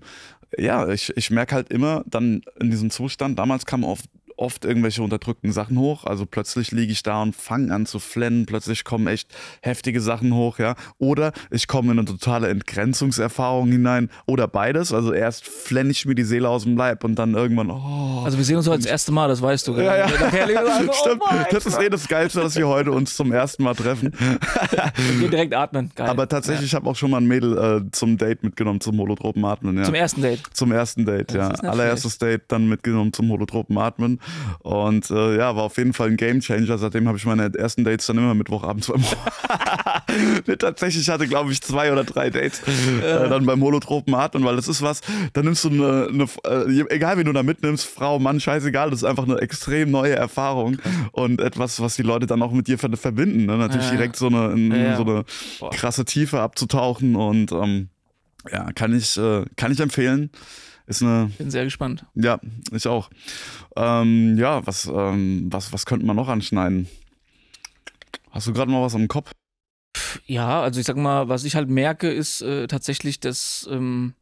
ja, ich, ich merke halt immer dann in diesem Zustand, damals kam auf oft irgendwelche unterdrückten Sachen hoch. Also plötzlich liege ich da und fange an zu flennen, plötzlich kommen echt heftige Sachen hoch, ja. Oder ich komme in eine totale Entgrenzungserfahrung hinein. Oder beides. Also erst flenne ich mir die Seele aus dem Leib und dann irgendwann, oh. Also wir sehen uns heute das erste Mal, das weißt du. Ja, ja. (laughs) Oh Stimmt. Oh das ist eh das Geilste, dass wir heute uns zum ersten Mal treffen. wir direkt atmen. Geil. Aber tatsächlich, ja. ich habe auch schon mal ein Mädel äh, zum Date mitgenommen, zum Holotropen Atmen. Ja. Zum ersten Date? Zum ersten Date, das ja. Allererstes Date dann mitgenommen zum Holotropen Atmen. Und äh, ja, war auf jeden Fall ein Gamechanger. Seitdem habe ich meine ersten Dates dann immer Mittwochabends (laughs) beim Tatsächlich hatte, glaube ich, zwei oder drei Dates äh, dann beim Holotropen und weil das ist was, da nimmst du eine, eine, äh, egal wen du da mitnimmst, Frau, Mann, scheißegal, das ist einfach eine extrem neue Erfahrung und etwas, was die Leute dann auch mit dir verbinden. Ne? Natürlich ja. direkt so eine, in, ja. so eine krasse Tiefe abzutauchen und ähm, ja, kann ich, äh, kann ich empfehlen. Ist eine, Bin sehr gespannt. Ja, ich auch. Ähm, ja, was, ähm, was, was könnte man noch anschneiden? Hast du gerade mal was am Kopf? Ja, also ich sag mal, was ich halt merke, ist äh, tatsächlich, dass, ähm,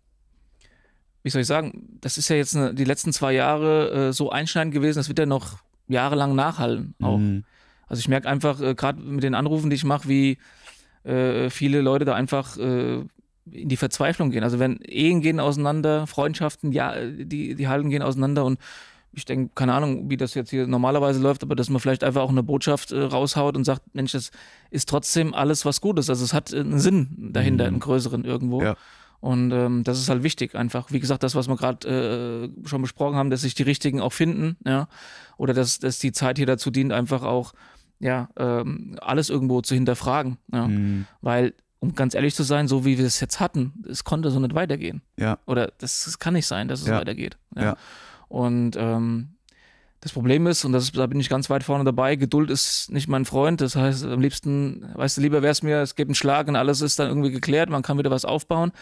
wie soll ich sagen, das ist ja jetzt eine, die letzten zwei Jahre äh, so einschneidend gewesen, das wird ja noch jahrelang nachhallen auch. Mhm. Also ich merke einfach, äh, gerade mit den Anrufen, die ich mache, wie äh, viele Leute da einfach äh, in die Verzweiflung gehen. Also wenn Ehen gehen auseinander, Freundschaften, ja, die, die Hallen gehen auseinander und ich denke, keine Ahnung, wie das jetzt hier normalerweise läuft, aber dass man vielleicht einfach auch eine Botschaft äh, raushaut und sagt, Mensch, das ist trotzdem alles was Gutes. Also es hat äh, einen Sinn dahinter, mhm. einen größeren irgendwo. Ja. Und ähm, das ist halt wichtig, einfach. Wie gesagt, das, was wir gerade äh, schon besprochen haben, dass sich die Richtigen auch finden, ja. Oder dass, dass die Zeit hier dazu dient, einfach auch, ja, ähm, alles irgendwo zu hinterfragen. Ja. Mhm. Weil um ganz ehrlich zu sein, so wie wir es jetzt hatten, es konnte so nicht weitergehen. Ja. Oder das, das kann nicht sein, dass es ja. weitergeht. Ja. ja. Und ähm, das Problem ist, und das, da bin ich ganz weit vorne dabei, Geduld ist nicht mein Freund. Das heißt, am liebsten, weißt du, lieber wäre es mir, es gibt einen Schlag und alles ist dann irgendwie geklärt, man kann wieder was aufbauen.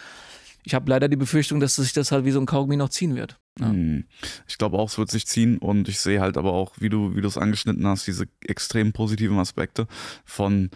Ich habe leider die Befürchtung, dass sich das halt wie so ein Kaugummi noch ziehen wird. Ja. Hm. Ich glaube auch, es wird sich ziehen und ich sehe halt aber auch, wie du, wie du es angeschnitten hast, diese extrem positiven Aspekte von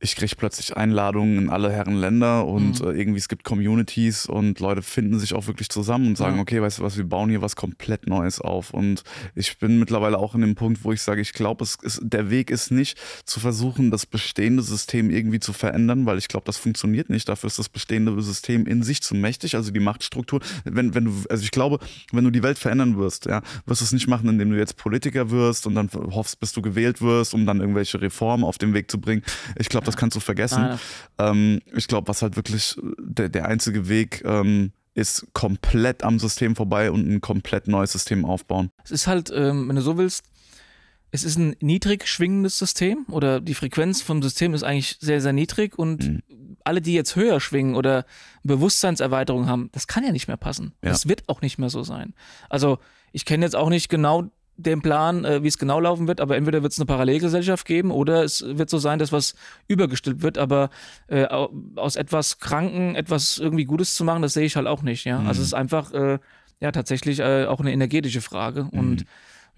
ich kriege plötzlich Einladungen in alle Herren Länder und mhm. äh, irgendwie es gibt Communities und Leute finden sich auch wirklich zusammen und sagen, ja. okay, weißt du was, wir bauen hier was komplett Neues auf. Und ich bin mittlerweile auch in dem Punkt, wo ich sage, ich glaube, es ist, der Weg ist nicht zu versuchen, das bestehende System irgendwie zu verändern, weil ich glaube, das funktioniert nicht. Dafür ist das bestehende System in sich zu mächtig, also die Machtstruktur. Wenn, wenn du, also ich glaube, wenn du die Welt verändern wirst, ja, wirst du es nicht machen, indem du jetzt Politiker wirst und dann hoffst, bis du gewählt wirst, um dann irgendwelche Reformen auf den Weg zu bringen. Ich glaube, das kannst du vergessen. Ah, ähm, ich glaube, was halt wirklich äh, der, der einzige Weg ähm, ist, komplett am System vorbei und ein komplett neues System aufbauen. Es ist halt, ähm, wenn du so willst, es ist ein niedrig schwingendes System oder die Frequenz vom System ist eigentlich sehr, sehr niedrig und mhm. alle, die jetzt höher schwingen oder Bewusstseinserweiterung haben, das kann ja nicht mehr passen. Ja. Das wird auch nicht mehr so sein. Also ich kenne jetzt auch nicht genau den Plan, äh, wie es genau laufen wird, aber entweder wird es eine Parallelgesellschaft geben oder es wird so sein, dass was übergestülpt wird, aber äh, aus etwas Kranken etwas irgendwie Gutes zu machen, das sehe ich halt auch nicht, ja. Also mhm. Also es ist einfach äh, ja tatsächlich äh, auch eine energetische Frage mhm. und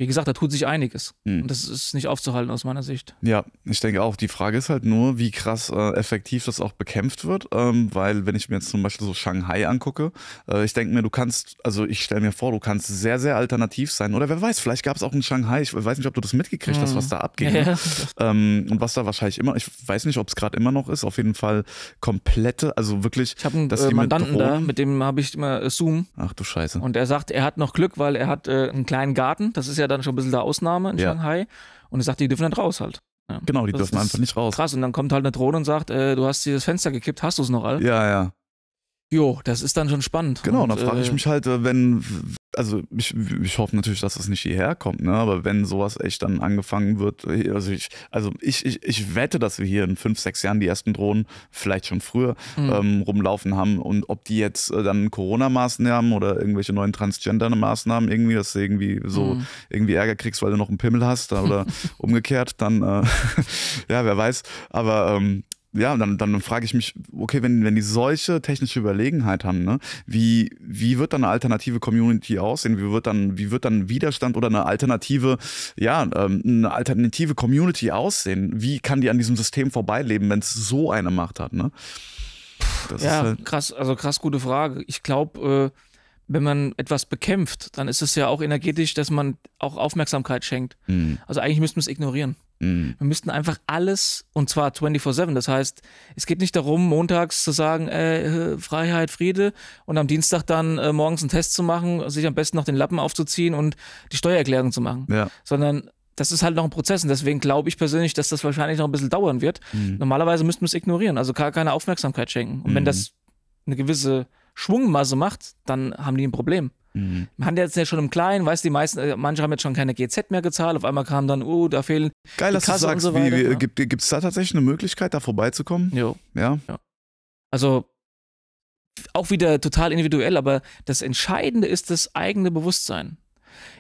wie gesagt, da tut sich einiges. Hm. Und das ist nicht aufzuhalten aus meiner Sicht. Ja, ich denke auch. Die Frage ist halt nur, wie krass äh, effektiv das auch bekämpft wird. Ähm, weil, wenn ich mir jetzt zum Beispiel so Shanghai angucke, äh, ich denke mir, du kannst, also ich stelle mir vor, du kannst sehr, sehr alternativ sein. Oder wer weiß, vielleicht gab es auch in Shanghai, ich weiß nicht, ob du das mitgekriegt hm. hast, was da abging. Ne? Ja. Ähm, und was da wahrscheinlich immer, ich weiß nicht, ob es gerade immer noch ist, auf jeden Fall komplette, also wirklich. Ich habe einen äh, Mandanten da, mit dem habe ich immer äh, Zoom. Ach du Scheiße. Und er sagt, er hat noch Glück, weil er hat äh, einen kleinen Garten. Das ist ja dann schon ein bisschen der Ausnahme in ja. Shanghai. Und ich sagt, die dürfen nicht raus halt. Ja. Genau, die das dürfen einfach nicht raus. Krass, und dann kommt halt eine Drohne und sagt, äh, du hast dir das Fenster gekippt, hast du es noch all? Ja, ja. Jo, das ist dann schon spannend. Genau, und, dann frage ich äh, mich halt, äh, wenn, also ich, ich hoffe natürlich, dass das nicht hierher kommt, ne? aber wenn sowas echt dann angefangen wird, äh, also ich, also ich, ich, ich wette, dass wir hier in fünf, sechs Jahren die ersten Drohnen vielleicht schon früher mhm. ähm, rumlaufen haben und ob die jetzt dann Corona-Maßnahmen oder irgendwelche neuen Transgender-Maßnahmen irgendwie, dass du irgendwie so mhm. irgendwie Ärger kriegst, weil du noch einen Pimmel hast oder (laughs) umgekehrt, dann, äh, (laughs) ja, wer weiß, aber ähm, ja, dann, dann frage ich mich, okay, wenn, wenn die solche technische Überlegenheit haben, ne, wie, wie wird dann eine alternative Community aussehen? Wie wird dann, wie wird dann Widerstand oder eine alternative, ja, ähm, eine alternative Community aussehen? Wie kann die an diesem System vorbeileben, wenn es so eine Macht hat, ne? Das ja, halt krass, also krass gute Frage. Ich glaube, äh, wenn man etwas bekämpft, dann ist es ja auch energetisch, dass man auch Aufmerksamkeit schenkt. Mhm. Also eigentlich müssten wir es ignorieren. Mhm. Wir müssten einfach alles, und zwar 24-7. Das heißt, es geht nicht darum, montags zu sagen, äh, Freiheit, Friede und am Dienstag dann äh, morgens einen Test zu machen, sich am besten noch den Lappen aufzuziehen und die Steuererklärung zu machen. Ja. Sondern das ist halt noch ein Prozess und deswegen glaube ich persönlich, dass das wahrscheinlich noch ein bisschen dauern wird. Mhm. Normalerweise müssten wir es ignorieren, also gar keine Aufmerksamkeit schenken. Und wenn mhm. das eine gewisse Schwungmasse macht, dann haben die ein Problem. Mhm. Man hat jetzt ja schon im Kleinen, weißt du, die meisten, äh, manche haben jetzt schon keine GZ mehr gezahlt, auf einmal kam dann, oh, da fehlen. Geil, dass du sagst, so äh, ja. gibt es da tatsächlich eine Möglichkeit, da vorbeizukommen? Jo. Ja. ja. Also auch wieder total individuell, aber das Entscheidende ist das eigene Bewusstsein.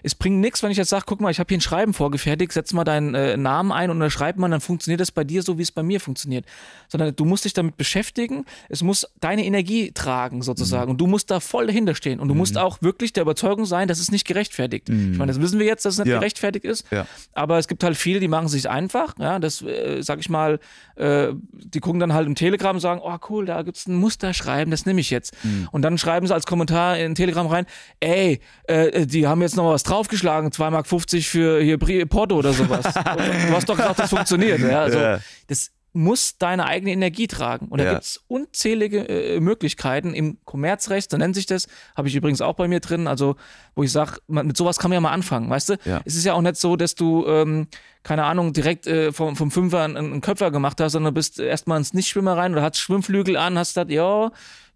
Es bringt nichts, wenn ich jetzt sage, guck mal, ich habe hier ein Schreiben vorgefertigt, setz mal deinen äh, Namen ein und dann schreib mal, dann funktioniert das bei dir so, wie es bei mir funktioniert. Sondern du musst dich damit beschäftigen, es muss deine Energie tragen sozusagen mhm. und du musst da voll dahinter stehen und du mhm. musst auch wirklich der Überzeugung sein, dass es nicht gerechtfertigt. Mhm. Ich meine, das wissen wir jetzt, dass es nicht ja. gerechtfertigt ist, ja. aber es gibt halt viele, die machen es sich einfach, ja, das äh, sag ich mal, äh, die gucken dann halt im Telegram und sagen, oh cool, da gibt es ein Musterschreiben, das nehme ich jetzt. Mhm. Und dann schreiben sie als Kommentar in Telegram rein, ey, äh, äh, die haben jetzt noch nochmal was draufgeschlagen, 2,50 Mark für hier Porto oder sowas. (laughs) du hast doch gesagt, das funktioniert. Ja? Also, ja. Das muss deine eigene Energie tragen. Und da ja. gibt es unzählige äh, Möglichkeiten. Im Kommerzrecht, so nennt sich das, habe ich übrigens auch bei mir drin, also wo ich sage, mit sowas kann man ja mal anfangen, weißt du? Ja. Es ist ja auch nicht so, dass du, ähm, keine Ahnung, direkt äh, vom, vom Fünfer einen, einen Köpfer gemacht hast, sondern du bist erstmal ins Nichtschwimmer rein oder hast Schwimmflügel an, hast gesagt, ja,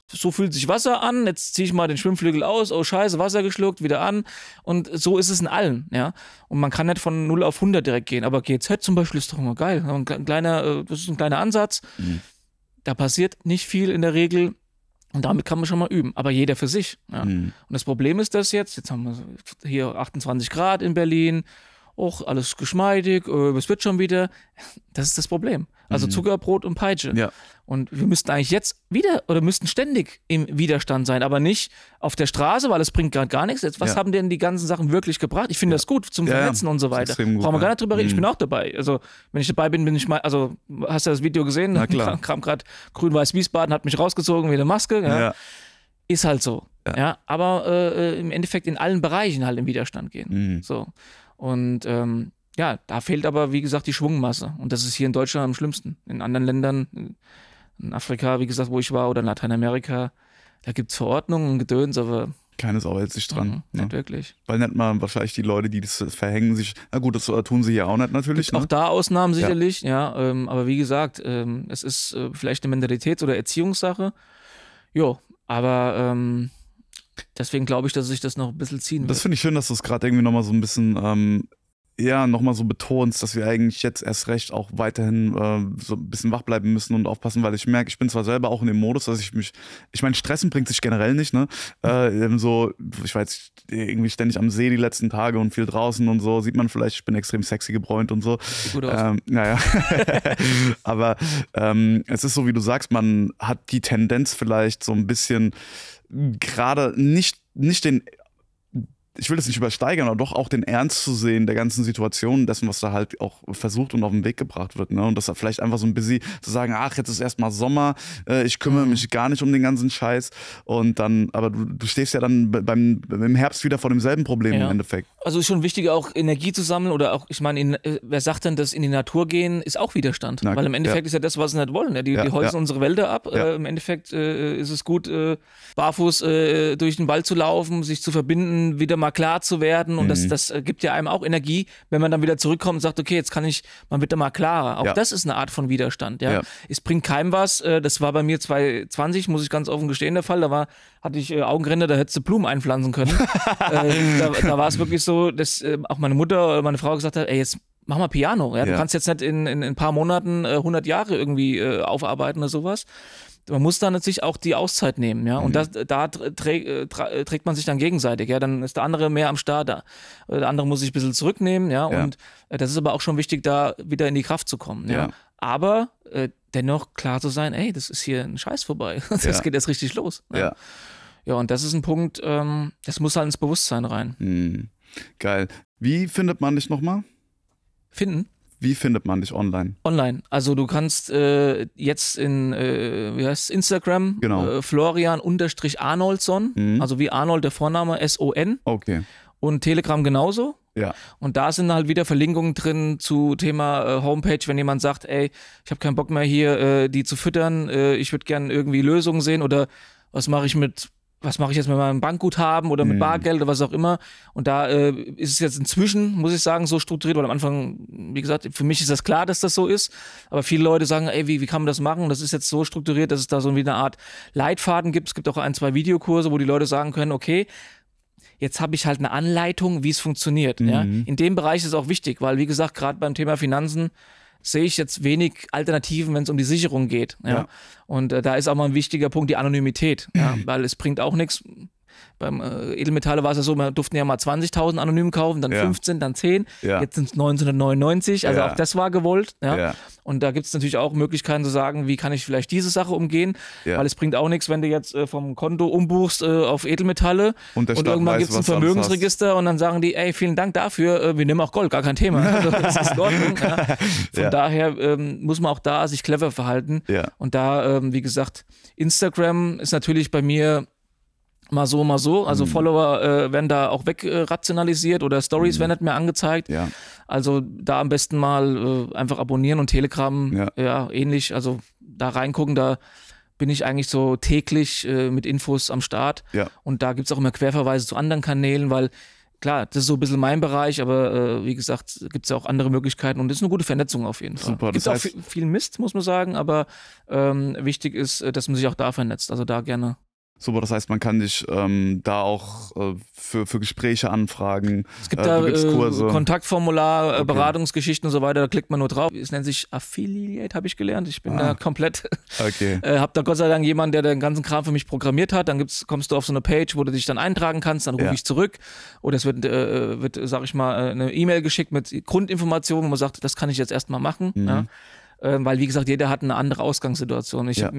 so fühlt sich Wasser an, jetzt ziehe ich mal den Schwimmflügel aus, oh scheiße, Wasser geschluckt, wieder an. Und so ist es in allen, ja. Und man kann nicht von 0 auf 100 direkt gehen, aber GZ zum Beispiel ist doch immer geil. Ein kleiner, äh, das ist ein kleiner Ansatz. Mhm. Da passiert nicht viel in der Regel. Und damit kann man schon mal üben, aber jeder für sich. Ja. Mhm. Und das Problem ist das jetzt, jetzt haben wir hier 28 Grad in Berlin, auch alles geschmeidig, äh, es wird schon wieder. Das ist das Problem. Also mhm. Zuckerbrot und Peitsche. Ja. Und wir müssten eigentlich jetzt wieder oder müssten ständig im Widerstand sein, aber nicht auf der Straße, weil es bringt gerade gar nichts. Jetzt, was ja. haben denn die ganzen Sachen wirklich gebracht? Ich finde ja. das gut zum Vernetzen und so weiter. Gut, Brauchen wir gar nicht drüber reden. Mhm. Ich bin mhm. auch dabei. Also, wenn ich dabei bin, bin ich mal, also hast du das Video gesehen? Na klar. (laughs) Kram gerade Grün-Weiß Wiesbaden, hat mich rausgezogen wie eine Maske. Ist halt so. Ja. aber äh, äh, im Endeffekt in allen Bereichen halt im Widerstand gehen. Mhm. So. Und ähm, ja, da fehlt aber, wie gesagt, die Schwungmasse. Und das ist hier in Deutschland am schlimmsten. In anderen Ländern, in Afrika, wie gesagt, wo ich war, oder in Lateinamerika, da gibt es Verordnungen und Gedöns, aber. Keines Auge hält sich dran. Mhm, ne? nicht ne? wirklich. Weil nicht mal wahrscheinlich die Leute, die das verhängen, sich. Na gut, das tun sie ja auch nicht natürlich. Ne? Auch da Ausnahmen sicherlich, ja. ja ähm, aber wie gesagt, ähm, es ist äh, vielleicht eine Mentalitäts- oder Erziehungssache. Jo, aber. Ähm, deswegen glaube ich, dass sich das noch ein bisschen ziehen wird. Das finde ich schön, dass du es gerade irgendwie nochmal so ein bisschen ähm, ja, nochmal so betonst, dass wir eigentlich jetzt erst recht auch weiterhin äh, so ein bisschen wach bleiben müssen und aufpassen, weil ich merke, ich bin zwar selber auch in dem Modus, dass ich mich, ich meine, stressen bringt sich generell nicht, ne? Äh, so, ich war jetzt irgendwie ständig am See die letzten Tage und viel draußen und so, sieht man vielleicht, ich bin extrem sexy gebräunt und so. Gut aus. Ähm, naja. (laughs) Aber ähm, es ist so, wie du sagst, man hat die Tendenz vielleicht so ein bisschen gerade nicht nicht den ich will das nicht übersteigern, aber doch auch den Ernst zu sehen der ganzen Situation, dessen, was da halt auch versucht und auf den Weg gebracht wird. Ne? Und das da vielleicht einfach so ein busy zu sagen, ach, jetzt ist erstmal Sommer, äh, ich kümmere mhm. mich gar nicht um den ganzen Scheiß. Und dann, aber du, du stehst ja dann beim, im Herbst wieder vor demselben Problem ja. im Endeffekt. Also ist schon wichtig, auch Energie zu sammeln oder auch, ich meine, äh, wer sagt denn, dass in die Natur gehen ist auch Widerstand? Na, Weil im Endeffekt ja. ist ja das, was sie nicht wollen. Ja? Ne? Die, ja, die holzen unsere Wälder ab. Äh, Im Endeffekt äh, ist es gut, äh, barfuß äh, durch den Wald zu laufen, sich zu verbinden, wieder mal mal klar zu werden. Und mhm. das, das äh, gibt ja einem auch Energie, wenn man dann wieder zurückkommt und sagt, okay, jetzt kann ich man wird da mal klarer. Auch ja. das ist eine Art von Widerstand. Ja? ja. Es bringt keinem was. Äh, das war bei mir 2020, muss ich ganz offen gestehen, der Fall. Da war, hatte ich äh, Augenränder, da hättest du Blumen einpflanzen können. (laughs) da, da war es wirklich so, dass ähm, auch meine Mutter oder meine Frau gesagt hat, ey, jetzt mach mal Piano. Ja? Du ja. kannst jetzt nicht in, in, in, ein paar Monaten 100 Jahre irgendwie aufarbeiten oder sowas man muss da natürlich auch die Auszeit nehmen, ja. Und mhm. das, da trä äh, äh, trägt man sich dann gegenseitig, ja. Dann ist der andere mehr am Start, da. Äh, der andere muss sich ein bisschen zurücknehmen, ja. ja. Und das ist aber auch schon wichtig, da wieder in die Kraft zu kommen, ja. ja. Aber äh, dennoch klar zu sein, ey, das ist hier ein Scheiß vorbei. (laughs) Also, das ja. geht jetzt richtig los. Ne? Ja. ja. und das ist ein Punkt, ähm, das muss halt ins Bewusstsein rein. Mhm. Geil. Wie findet man dich nochmal? Finden? Wie findet man dich online? Online. Also du kannst äh, jetzt in äh, wie heißt Instagram genau. äh, Florian unterstrich Arnoldson, mhm. also wie Arnold der Vorname S-O-N. Okay. Und Telegram genauso. Ja. Und da sind halt wieder Verlinkungen drin zu Thema äh, Homepage, wenn jemand sagt, ey, ich habe keinen Bock mehr hier, äh, die zu füttern, äh, ich würde gerne irgendwie Lösungen sehen oder was mache ich mit was mache ich jetzt mit meinem Bankguthaben oder mit mhm. Bargeld oder was auch immer. Und da äh, ist es jetzt inzwischen, muss ich sagen, so strukturiert, weil am Anfang, wie gesagt, für mich ist das klar, dass das so ist. Aber viele Leute sagen, ey, wie, wie kann man das machen? Und das ist jetzt so strukturiert, dass es da so wie eine Art Leitfaden gibt. Es gibt auch ein, zwei Videokurse, wo die Leute sagen können, okay, jetzt habe ich halt eine Anleitung, wie es funktioniert. Mhm. Ja? In dem Bereich ist es auch wichtig, weil, wie gesagt, gerade beim Thema Finanzen, sehe ich jetzt wenig Alternativen, wenn es um die Sicherung geht. Ja. ja. Und äh, da ist auch mal ein wichtiger Punkt die Anonymität, ja, (clears throat) weil es bringt auch nichts, beim äh, Edelmetalle war es ja so, wir durften ja mal 20.000 anonym kaufen, dann ja. 15, dann 10, ja. jetzt sind es 1999, also ja. auch das war gewollt. Ja. Und da gibt es natürlich auch Möglichkeiten zu sagen, wie kann ich vielleicht diese Sache umgehen, weil es bringt auch nichts, wenn du jetzt äh, vom Konto umbuchst äh, auf Edelmetalle und, und irgendwann gibt es ein Vermögensregister und dann sagen die, ey, vielen Dank dafür, äh, wir nehmen auch Gold, gar kein Thema. (laughs) Also, das ist in Ordnung. Von daher ähm, muss man auch da sich clever verhalten. Und da, ähm, wie gesagt, Instagram ist natürlich bei mir mal so, mal so. Also mhm. Follower äh, werden da auch wegrationalisiert äh, oder Stories mhm. werden nicht mehr angezeigt. Ja. Also da am besten mal äh, einfach abonnieren und Telegram, ja. ja. ähnlich. Also da reingucken, da bin ich eigentlich so täglich äh, mit Infos am Start. Ja. Und da gibt es auch immer Querverweise zu anderen Kanälen, weil klar, das ist so ein bisschen mein Bereich, aber äh, wie gesagt, gibt es ja auch andere Möglichkeiten und das ist eine gute Vernetzung auf jeden Fall. Super, das gibt auch viel, viel Mist, muss man sagen, aber ähm, wichtig ist, äh, dass man sich auch da vernetzt. Also da gerne Super, das heißt, man kann dich ähm, da auch äh, für, für Gespräche anfragen. Es gibt äh, da äh, Kurse. Kontaktformular, äh, okay. Beratungsgeschichten und so weiter, da klickt man nur drauf. Es nennt sich Affiliate, habe ich gelernt. Ich bin ah. da komplett. Okay. (laughs) äh, hab da Gott sei Dank jemanden, der den ganzen Kram für mich programmiert hat. Dann gibt's, kommst du auf so eine Page, wo du dich dann eintragen kannst, dann rufe ja. ich zurück. Oder es wird, äh, äh wird, sag ich mal, eine E-Mail geschickt mit Grundinformationen, wo man sagt, das kann ich jetzt erstmal machen. Mhm. Ja äh, weil wie gesagt, jeder hat eine andere Ausgangssituation. Ich, ja.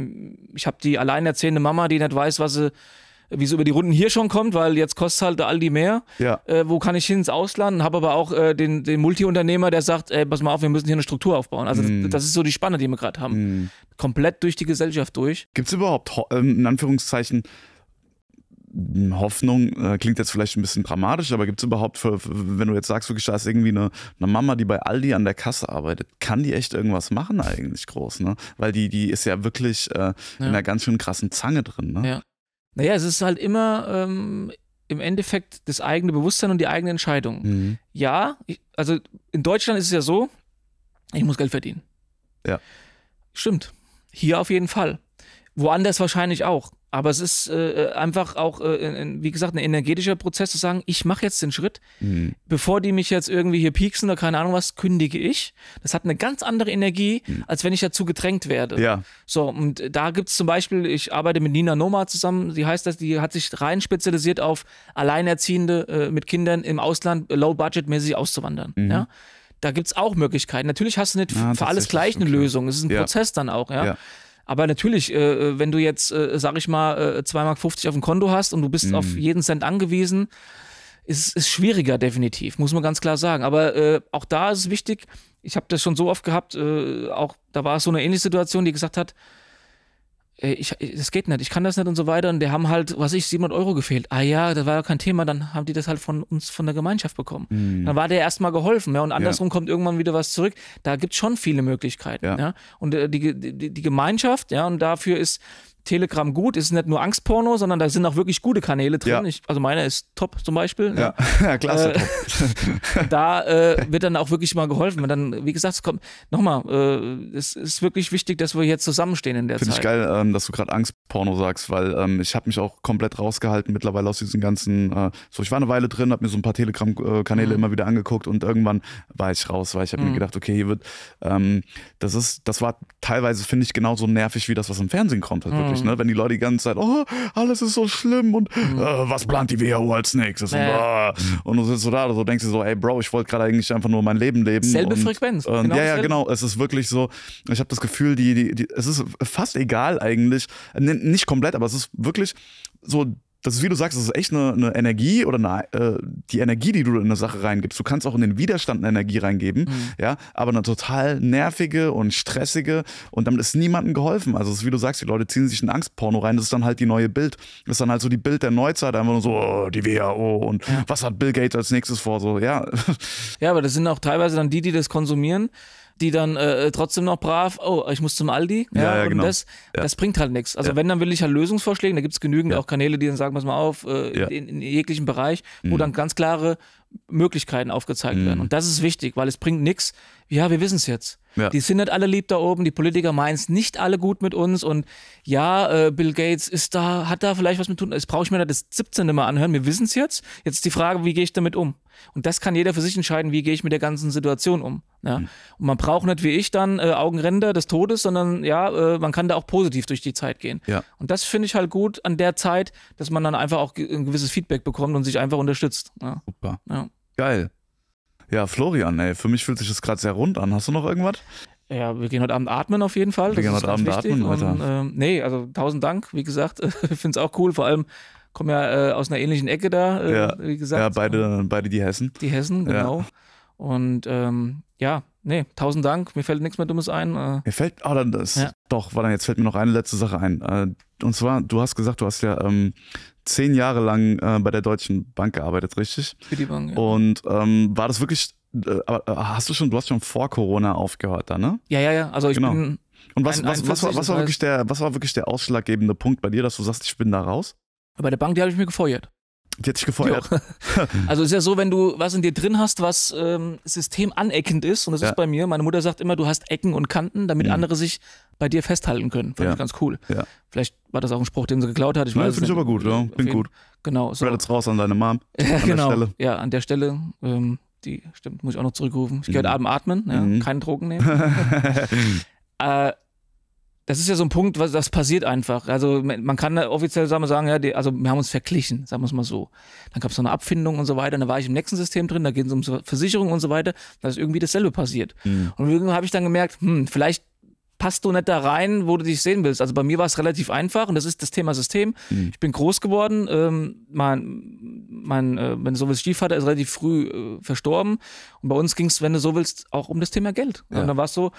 ich habe die alleinerziehende Mama, die nicht weiß, was sie wie es über die Runden hier schon kommt, weil jetzt kostet halt all die mehr. Ja. Äh, wo kann ich hin ins Ausland? Habe aber auch äh, den, den Multiunternehmer, der sagt, ey, pass mal auf, wir müssen hier eine Struktur aufbauen. Also mm. das, das, ist so die Spanne, die wir gerade haben. Mm. Komplett durch die Gesellschaft durch. Gibt es überhaupt, ähm, in Anführungszeichen, Hoffnung äh, klingt jetzt vielleicht ein bisschen dramatisch, aber gibt es überhaupt, für, für, wenn du jetzt sagst, wirklich, da ist irgendwie eine, eine, Mama, die bei Aldi an der Kasse arbeitet, kann die echt irgendwas machen eigentlich groß, ne? Weil die, die ist ja wirklich äh, ja. in einer ganz schön krassen Zange drin, ne? Ja. Naja, es ist halt immer ähm, im Endeffekt das eigene Bewusstsein und die eigene Entscheidung. Mhm. Ja, ich, also in Deutschland ist es ja so, ich muss Geld verdienen. Ja. Stimmt. Hier auf jeden Fall. Woanders wahrscheinlich auch. Aber es ist äh, äh einfach auch, äh, wie gesagt, ein energetischer Prozess zu sagen, ich mache jetzt den Schritt. Mhm. Bevor die mich jetzt irgendwie hier pieksen oder keine Ahnung was, kündige ich. Das hat eine ganz andere Energie, mhm. als wenn ich dazu gedrängt werde. Ja. So, und da gibt es zum Beispiel, ich arbeite mit Nina Noma zusammen, die heißt das, die hat sich rein spezialisiert auf Alleinerziehende äh, mit Kindern im Ausland äh, low-budget-mäßig auszuwandern. Mhm. Ja da gibt es auch Möglichkeiten. Natürlich hast du nicht ja, ah, für alles gleich eine okay. Lösung. Es ist ein ja. Prozess dann auch, ja? ja. Aber natürlich, äh, äh, wenn du jetzt, äh, sag ich mal, äh, 2,50 Mark auf dem Konto hast und du bist mhm. auf jeden Cent angewiesen, ist es schwieriger, definitiv, muss man ganz klar sagen. Aber äh, auch da ist es wichtig, ich habe das schon so oft gehabt, äh, auch da war es so eine ähnliche Situation, die gesagt hat, äh, ich, äh, das geht nicht, ich kann das nicht und so weiter. Und die haben halt, was ich, 700 Euro gefehlt. Ah ja, das war ja kein Thema, dann haben die das halt von uns, von der Gemeinschaft bekommen. Mhm. Dann war der erstmal geholfen, ja, und andersrum ja. kommt irgendwann wieder was zurück. Da gibt es schon viele Möglichkeiten, ja. ja? Und äh, die, die, die Gemeinschaft, ja, und dafür ist Telegram gut. Es ist nicht nur Angstporno, sondern da sind auch wirklich gute Kanäle drin. Ja. Ich, also meiner ist top zum Beispiel. Ne? Ja, (laughs) ja klasse. Äh, (laughs) (laughs) da äh, wird dann auch wirklich mal geholfen. Und dann, wie gesagt, es kommt nochmal, äh, es ist wirklich wichtig, dass wir jetzt zusammenstehen in der Find Zeit. Finde ich geil, ähm, dass du gerade Angstporno sagst, weil ähm, ich habe mich auch komplett rausgehalten mittlerweile aus diesen ganzen, äh, so ich war eine Weile drin, habe mir so ein paar Telegram-Kanäle mhm. immer wieder angeguckt und irgendwann war ich raus, weil ich habe mhm. mir gedacht, okay, hier wird, ähm, das ist, das war teilweise, finde ich, genauso nervig wie das, was im Fernsehen kommt. Halt mhm. wirklich nicht, mhm. ne? Wenn die Leute die ganze Zeit, oh, alles ist so schlimm und mhm. äh, was plant die WHO als nächstes? Und, äh. und du sitzt so da, so denkst du so, ey Bro, ich wollte gerade eigentlich einfach nur mein Leben leben. Selbe und, Frequenz. Und, ähm, genau ja, ja, genau. Es ist wirklich so, ich habe das Gefühl, die, die, die, es ist fast egal eigentlich, nicht komplett, aber es ist wirklich so das ist, wie du sagst, das ist echt eine, eine Energie oder eine, äh, die Energie, die du in eine Sache reingibst. Du kannst auch in den Widerstand eine Energie reingeben, mhm. ja, aber eine total nervige und stressige und damit ist niemandem geholfen. Also, ist, wie du sagst, die Leute ziehen sich in Angstporno rein, das ist dann halt die neue Bild. Das ist dann halt so die Bild der Neuzeit, einfach nur so, oh, die WHO und ja. was hat Bill Gates als nächstes vor, so, ja. Ja, aber das sind auch teilweise dann die, die das konsumieren, die dann äh, äh, trotzdem noch brav, oh, ich muss zum Aldi. Ja, ja, ja und genau. das, ja. das bringt halt nichts. Also wenn, dann will ich halt Lösungsvorschläge, da gibt es genügend auch Kanäle, die dann sagen, pass mal auf, äh, in, in, jeglichen Bereich, wo mhm. dann ganz klare Möglichkeiten aufgezeigt mhm. werden. Und das ist wichtig, weil es bringt nichts. Ja, wir wissen es jetzt. Ja. Die sind nicht alle lieb da oben, die Politiker meinen es nicht alle gut mit uns und ja, äh, Bill Gates ist da, hat da vielleicht was mit tun. Es brauche ich mir das 17. Mal anhören, wir wissen es jetzt. Jetzt ist die Frage, wie gehe ich damit um? Und das kann jeder für sich entscheiden, wie gehe ich mit der ganzen Situation um. Ja? Ne? Mhm. Und man braucht nicht wie ich dann äh, Augenränder des Todes, sondern ja, äh, man kann da auch positiv durch die Zeit gehen. Ja. Und das finde ich halt gut an der Zeit, dass man dann einfach auch ein gewisses Feedback bekommt und sich einfach unterstützt. Ne? Super. Geil. Ja, Florian, ey, für mich fühlt sich das gerade sehr rund an. Hast du noch irgendwas? Ja, wir gehen heute Abend atmen auf jeden Fall. Wir das gehen heute Abend atmen, Leute. Und, äh, nee, also tausend Dank, wie gesagt. (laughs) Ich finde es auch cool, vor allem kommen ja äh, aus einer ähnlichen Ecke da, äh, ja. wie gesagt. Ja, beide, beide die Hessen. Die Hessen, genau. Ja. Und ähm, ja, nee, tausend Dank. Mir fällt nichts mehr Dummes ein. Äh. Mir fällt, oh, dann das, ja. doch, warte, jetzt fällt mir noch eine letzte Sache ein. Äh, und zwar, du hast gesagt, du hast ja ähm, zehn Jahre lang äh, bei der Deutschen Bank gearbeitet, richtig? Für die Bank. Ja. Und ähm, war das wirklich, äh, äh, hast du schon, du hast schon vor Corona aufgehört da, ne? Ja, ja, ja. Also ich genau. bin. Und was, ein, was, was, war, was, war wirklich der, was war wirklich der ausschlaggebende Punkt bei dir, dass du sagst, ich bin da raus? Bei der Bank, die habe ich mir gefeuert. Die hat dich gefeuert. (laughs) also ist ja so, wenn du was in dir drin hast, was ähm, systemaneckend ist, und das ja. ist bei mir, meine Mutter sagt immer, du hast Ecken und Kanten, damit ja. Mhm. andere sich bei dir festhalten können. Fand ja. ich ganz cool. Ja. Vielleicht war das auch ein Spruch, den sie geklaut hat. Ich Nein, weiß finde ich aber gut, ja. Bin gut. Genau. So. Credits raus an deine Mom. Ja, (laughs) an genau. Stelle. Ja, an der Stelle. Ähm, die stimmt, muss ich auch noch zurückrufen. Ich gehört mhm. abend atmen, ja, mhm. keine Drogen nehmen. (laughs) äh, das ist ja so ein Punkt, was das passiert einfach. Also man kann offiziell sagen, ja, die, also wir haben uns verglichen, sagen wir es mal so. Dann gab es noch eine Abfindung und so weiter. Und da war ich im nächsten System drin, da geht es um Versicherung und so weiter. Da ist irgendwie dasselbe passiert. Mhm. Und irgendwann habe ich dann gemerkt, hm, vielleicht passt du nicht da rein, wo du dich sehen willst. Also bei mir war es relativ einfach und das ist das Thema System. Mhm. Ich bin groß geworden. Ähm, mein, mein äh, wenn du so willst, Stiefvater ist relativ früh äh, verstorben. Und bei uns ging es, wenn du so willst, auch um das Thema Geld. Ja. Und dann war es so,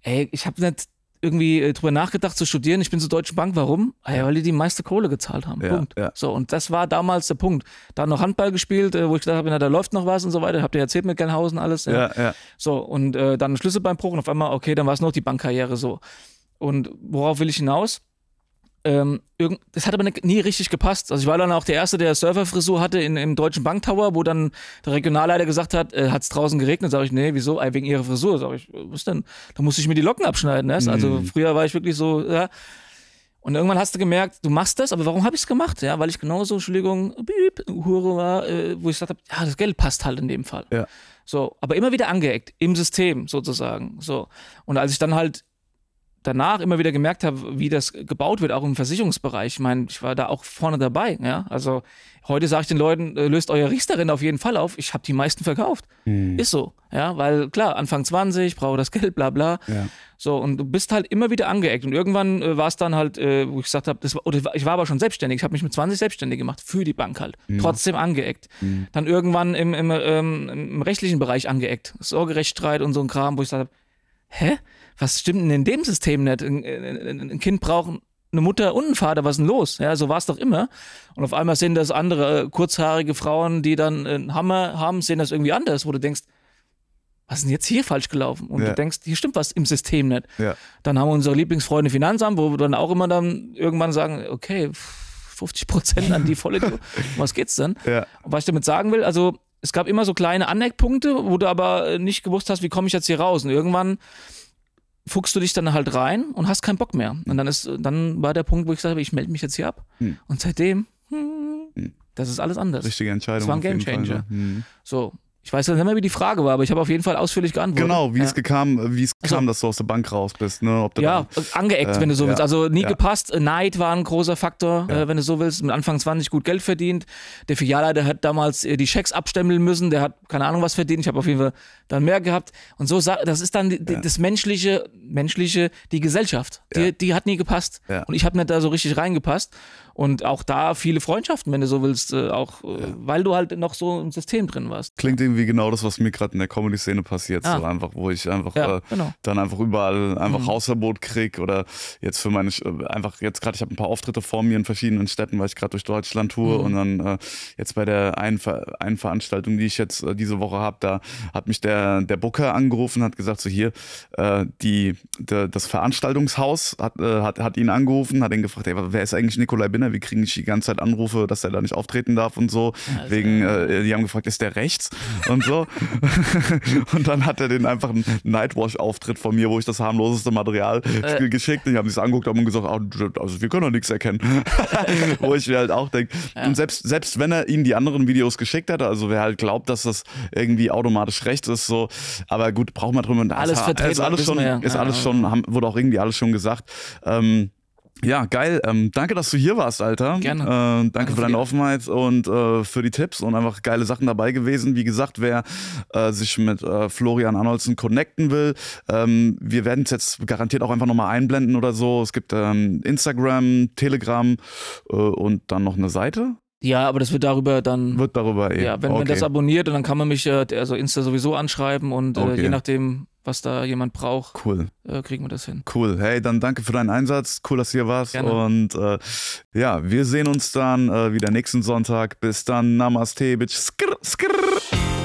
ey, ich habe nicht irgendwie äh, drüber nachgedacht zu studieren. Ich bin zur Deutschen Bank. Warum? Ah ja, weil die die meiste Kohle gezahlt haben. Ja, Punkt. Ja. So, und das war damals der Punkt. Dann noch Handball gespielt, äh, wo ich gedacht habe, na, da läuft noch was und so weiter. Habt ihr erzählt mit Gernhausen alles. Ja, so, und äh, dann Schlüsselbeinbruch und auf einmal, okay, dann war es noch die Bankkarriere so. Und worauf will ich hinaus? ähm, das hat aber nie richtig gepasst. Also ich war dann auch der Erste, der Surferfrisur hatte in, im deutschen Banktower, wo dann der Regionalleiter gesagt hat, äh, hat es draußen geregnet, sage ich, nee, wieso? Äh, wegen ihrer Frisur. Sag ich, äh, was denn? Da musste ich mir die Locken abschneiden. Erst. Ne? Also mhm. Also früher war ich wirklich so, ja. Und irgendwann hast du gemerkt, du machst das, aber warum habe ich es gemacht? Ja, weil ich genauso, Entschuldigung, bieb, Hure war, äh, wo ich gesagt habe, ja, das Geld passt halt in dem Fall. Ja. So, aber immer wieder angeeckt, im System sozusagen. So. Und als ich dann halt danach immer wieder gemerkt habe, wie das gebaut wird, auch im Versicherungsbereich. Ich meine, ich war da auch vorne dabei. Ja? Also heute sage ich den Leuten, äh, löst euer riester auf jeden Fall auf. Ich habe die meisten verkauft. Hm. Ist so. Ja, weil klar, Anfang 20, brauche das Geld, bla bla. Ja. So, und du bist halt immer wieder angeeckt. Und irgendwann äh, war es dann halt, äh, wo ich gesagt habe, ich war aber schon selbstständig. Ich habe mich mit 20 selbstständig gemacht, für die Bank halt. Ja. Hm. Trotzdem angeeckt. Mhm. Dann irgendwann im, im, ähm, im rechtlichen Bereich angeeckt. Sorgerechtsstreit und so ein Kram, wo ich gesagt habe, hä? was stimmt denn in dem System nicht? Ein, ein Kind braucht eine Mutter und einen Vater, was ist denn los? Ja, so war es doch immer. Und auf einmal sehen das andere äh, kurzhaarige Frauen, die dann einen Hammer haben, sehen das irgendwie anders, wo du denkst, was ist denn jetzt hier falsch gelaufen? Und ja. du denkst, hier stimmt was im System nicht. Ja. Dann haben wir unsere Lieblingsfreunde Finanzamt, wo wir dann auch immer dann irgendwann sagen, okay, 50 Prozent an die volle, (laughs) was geht's denn? Ja. was ich damit sagen will, also es gab immer so kleine Aneckpunkte, wo du aber nicht gewusst hast, wie komme ich jetzt hier raus? Und irgendwann fuchst du dich dann halt rein und hast keinen Bock mehr. Und hm. dann ist, dann war der Punkt, wo ich gesagt habe, ich melde mich jetzt hier ab. Hm. Und seitdem, hm, hm. das ist alles anders. Richtige Entscheidung. Das war ein Gamechanger. Ne? Hm. So. Ich weiß nicht mehr, wie die Frage war, aber ich habe auf jeden Fall ausführlich geantwortet. Genau, wie ja. es gekam, wie es also, kam, dass du aus der Bank raus bist, ne? ja, dann, angeeckt, äh, wenn du so willst. Also nie ja. gepasst. Neid war ein großer Faktor, äh, wenn du so willst. Mit Anfang 20 gut Geld verdient. Der Filialleiter hat damals äh, die Schecks abstemmeln müssen. Der hat keine Ahnung was verdient. Ich habe auf jeden Fall dann mehr gehabt. Und so, das ist dann die, das menschliche, menschliche, die Gesellschaft. Die, die hat nie gepasst. Und ich habe nicht da so richtig reingepasst. Und auch da viele Freundschaften, wenn du so willst, äh, auch äh, weil du halt noch so im System drin warst. Klingt irgendwie irgendwie genau das, was mir gerade in der Comedy-Szene passiert. Ah. So einfach, wo ich einfach ja, äh, genau. dann einfach überall einfach mhm. Hausverbot krieg oder jetzt für meine, äh, einfach jetzt gerade, ich habe ein paar Auftritte vor mir in verschiedenen Städten, weil ich gerade durch Deutschland tue mhm. und dann äh, jetzt bei der einen, Ver einen Veranstaltung, die ich jetzt äh, diese Woche habe, da hat mich der, der Booker angerufen, hat gesagt, so hier, äh, die, de, das Veranstaltungshaus hat, äh, hat, hat ihn angerufen, hat ihn gefragt, ey, wer ist eigentlich Nikolai Binner? Wie kriege ich die ganze Zeit Anrufe, dass er da nicht auftreten darf und so? Also, Wegen, die haben gefragt, ist der rechts? und so. (laughs) und dann hat er den einfach einen Nightwash-Auftritt von mir, wo ich das harmloseste Material äh. geschickt und die haben sich angeguckt haben und gesagt, oh, also wir können doch nichts erkennen. (laughs) wo ich mir halt auch denke, ja. und selbst, selbst wenn er ihnen die anderen Videos geschickt hat, also wer halt glaubt, dass das irgendwie automatisch recht ist, so, aber gut, braucht man drüber. Alles ist, ist alles schon, ist alles schon haben, wurde auch irgendwie alles schon gesagt. Ähm, ja, geil. Ähm, danke, dass du hier warst, Alter. Gerne. Äh, danke, danke, für deine Offenheit und äh, für die Tipps und einfach geile Sachen dabei gewesen. Wie gesagt, wer äh, sich mit äh, Florian Arnoldsen connecten will, ähm, wir werden es jetzt garantiert auch einfach nochmal einblenden oder so. Es gibt ähm, Instagram, Telegram äh, und dann noch eine Seite. Ja, aber das wird darüber dann. Wird darüber eben. Eh. Ja, wenn okay. man das abonniert, dann kann man mich, äh, also Insta sowieso anschreiben und äh, okay. je nachdem, was da jemand braucht, cool. Äh, kriegen wir das hin. Cool. Hey, dann danke für deinen Einsatz. Cool, dass du hier warst. Gerne. Und äh, ja, wir sehen uns dann äh, wieder nächsten Sonntag. Bis dann. Namaste, Bitch. Skrr, skrr.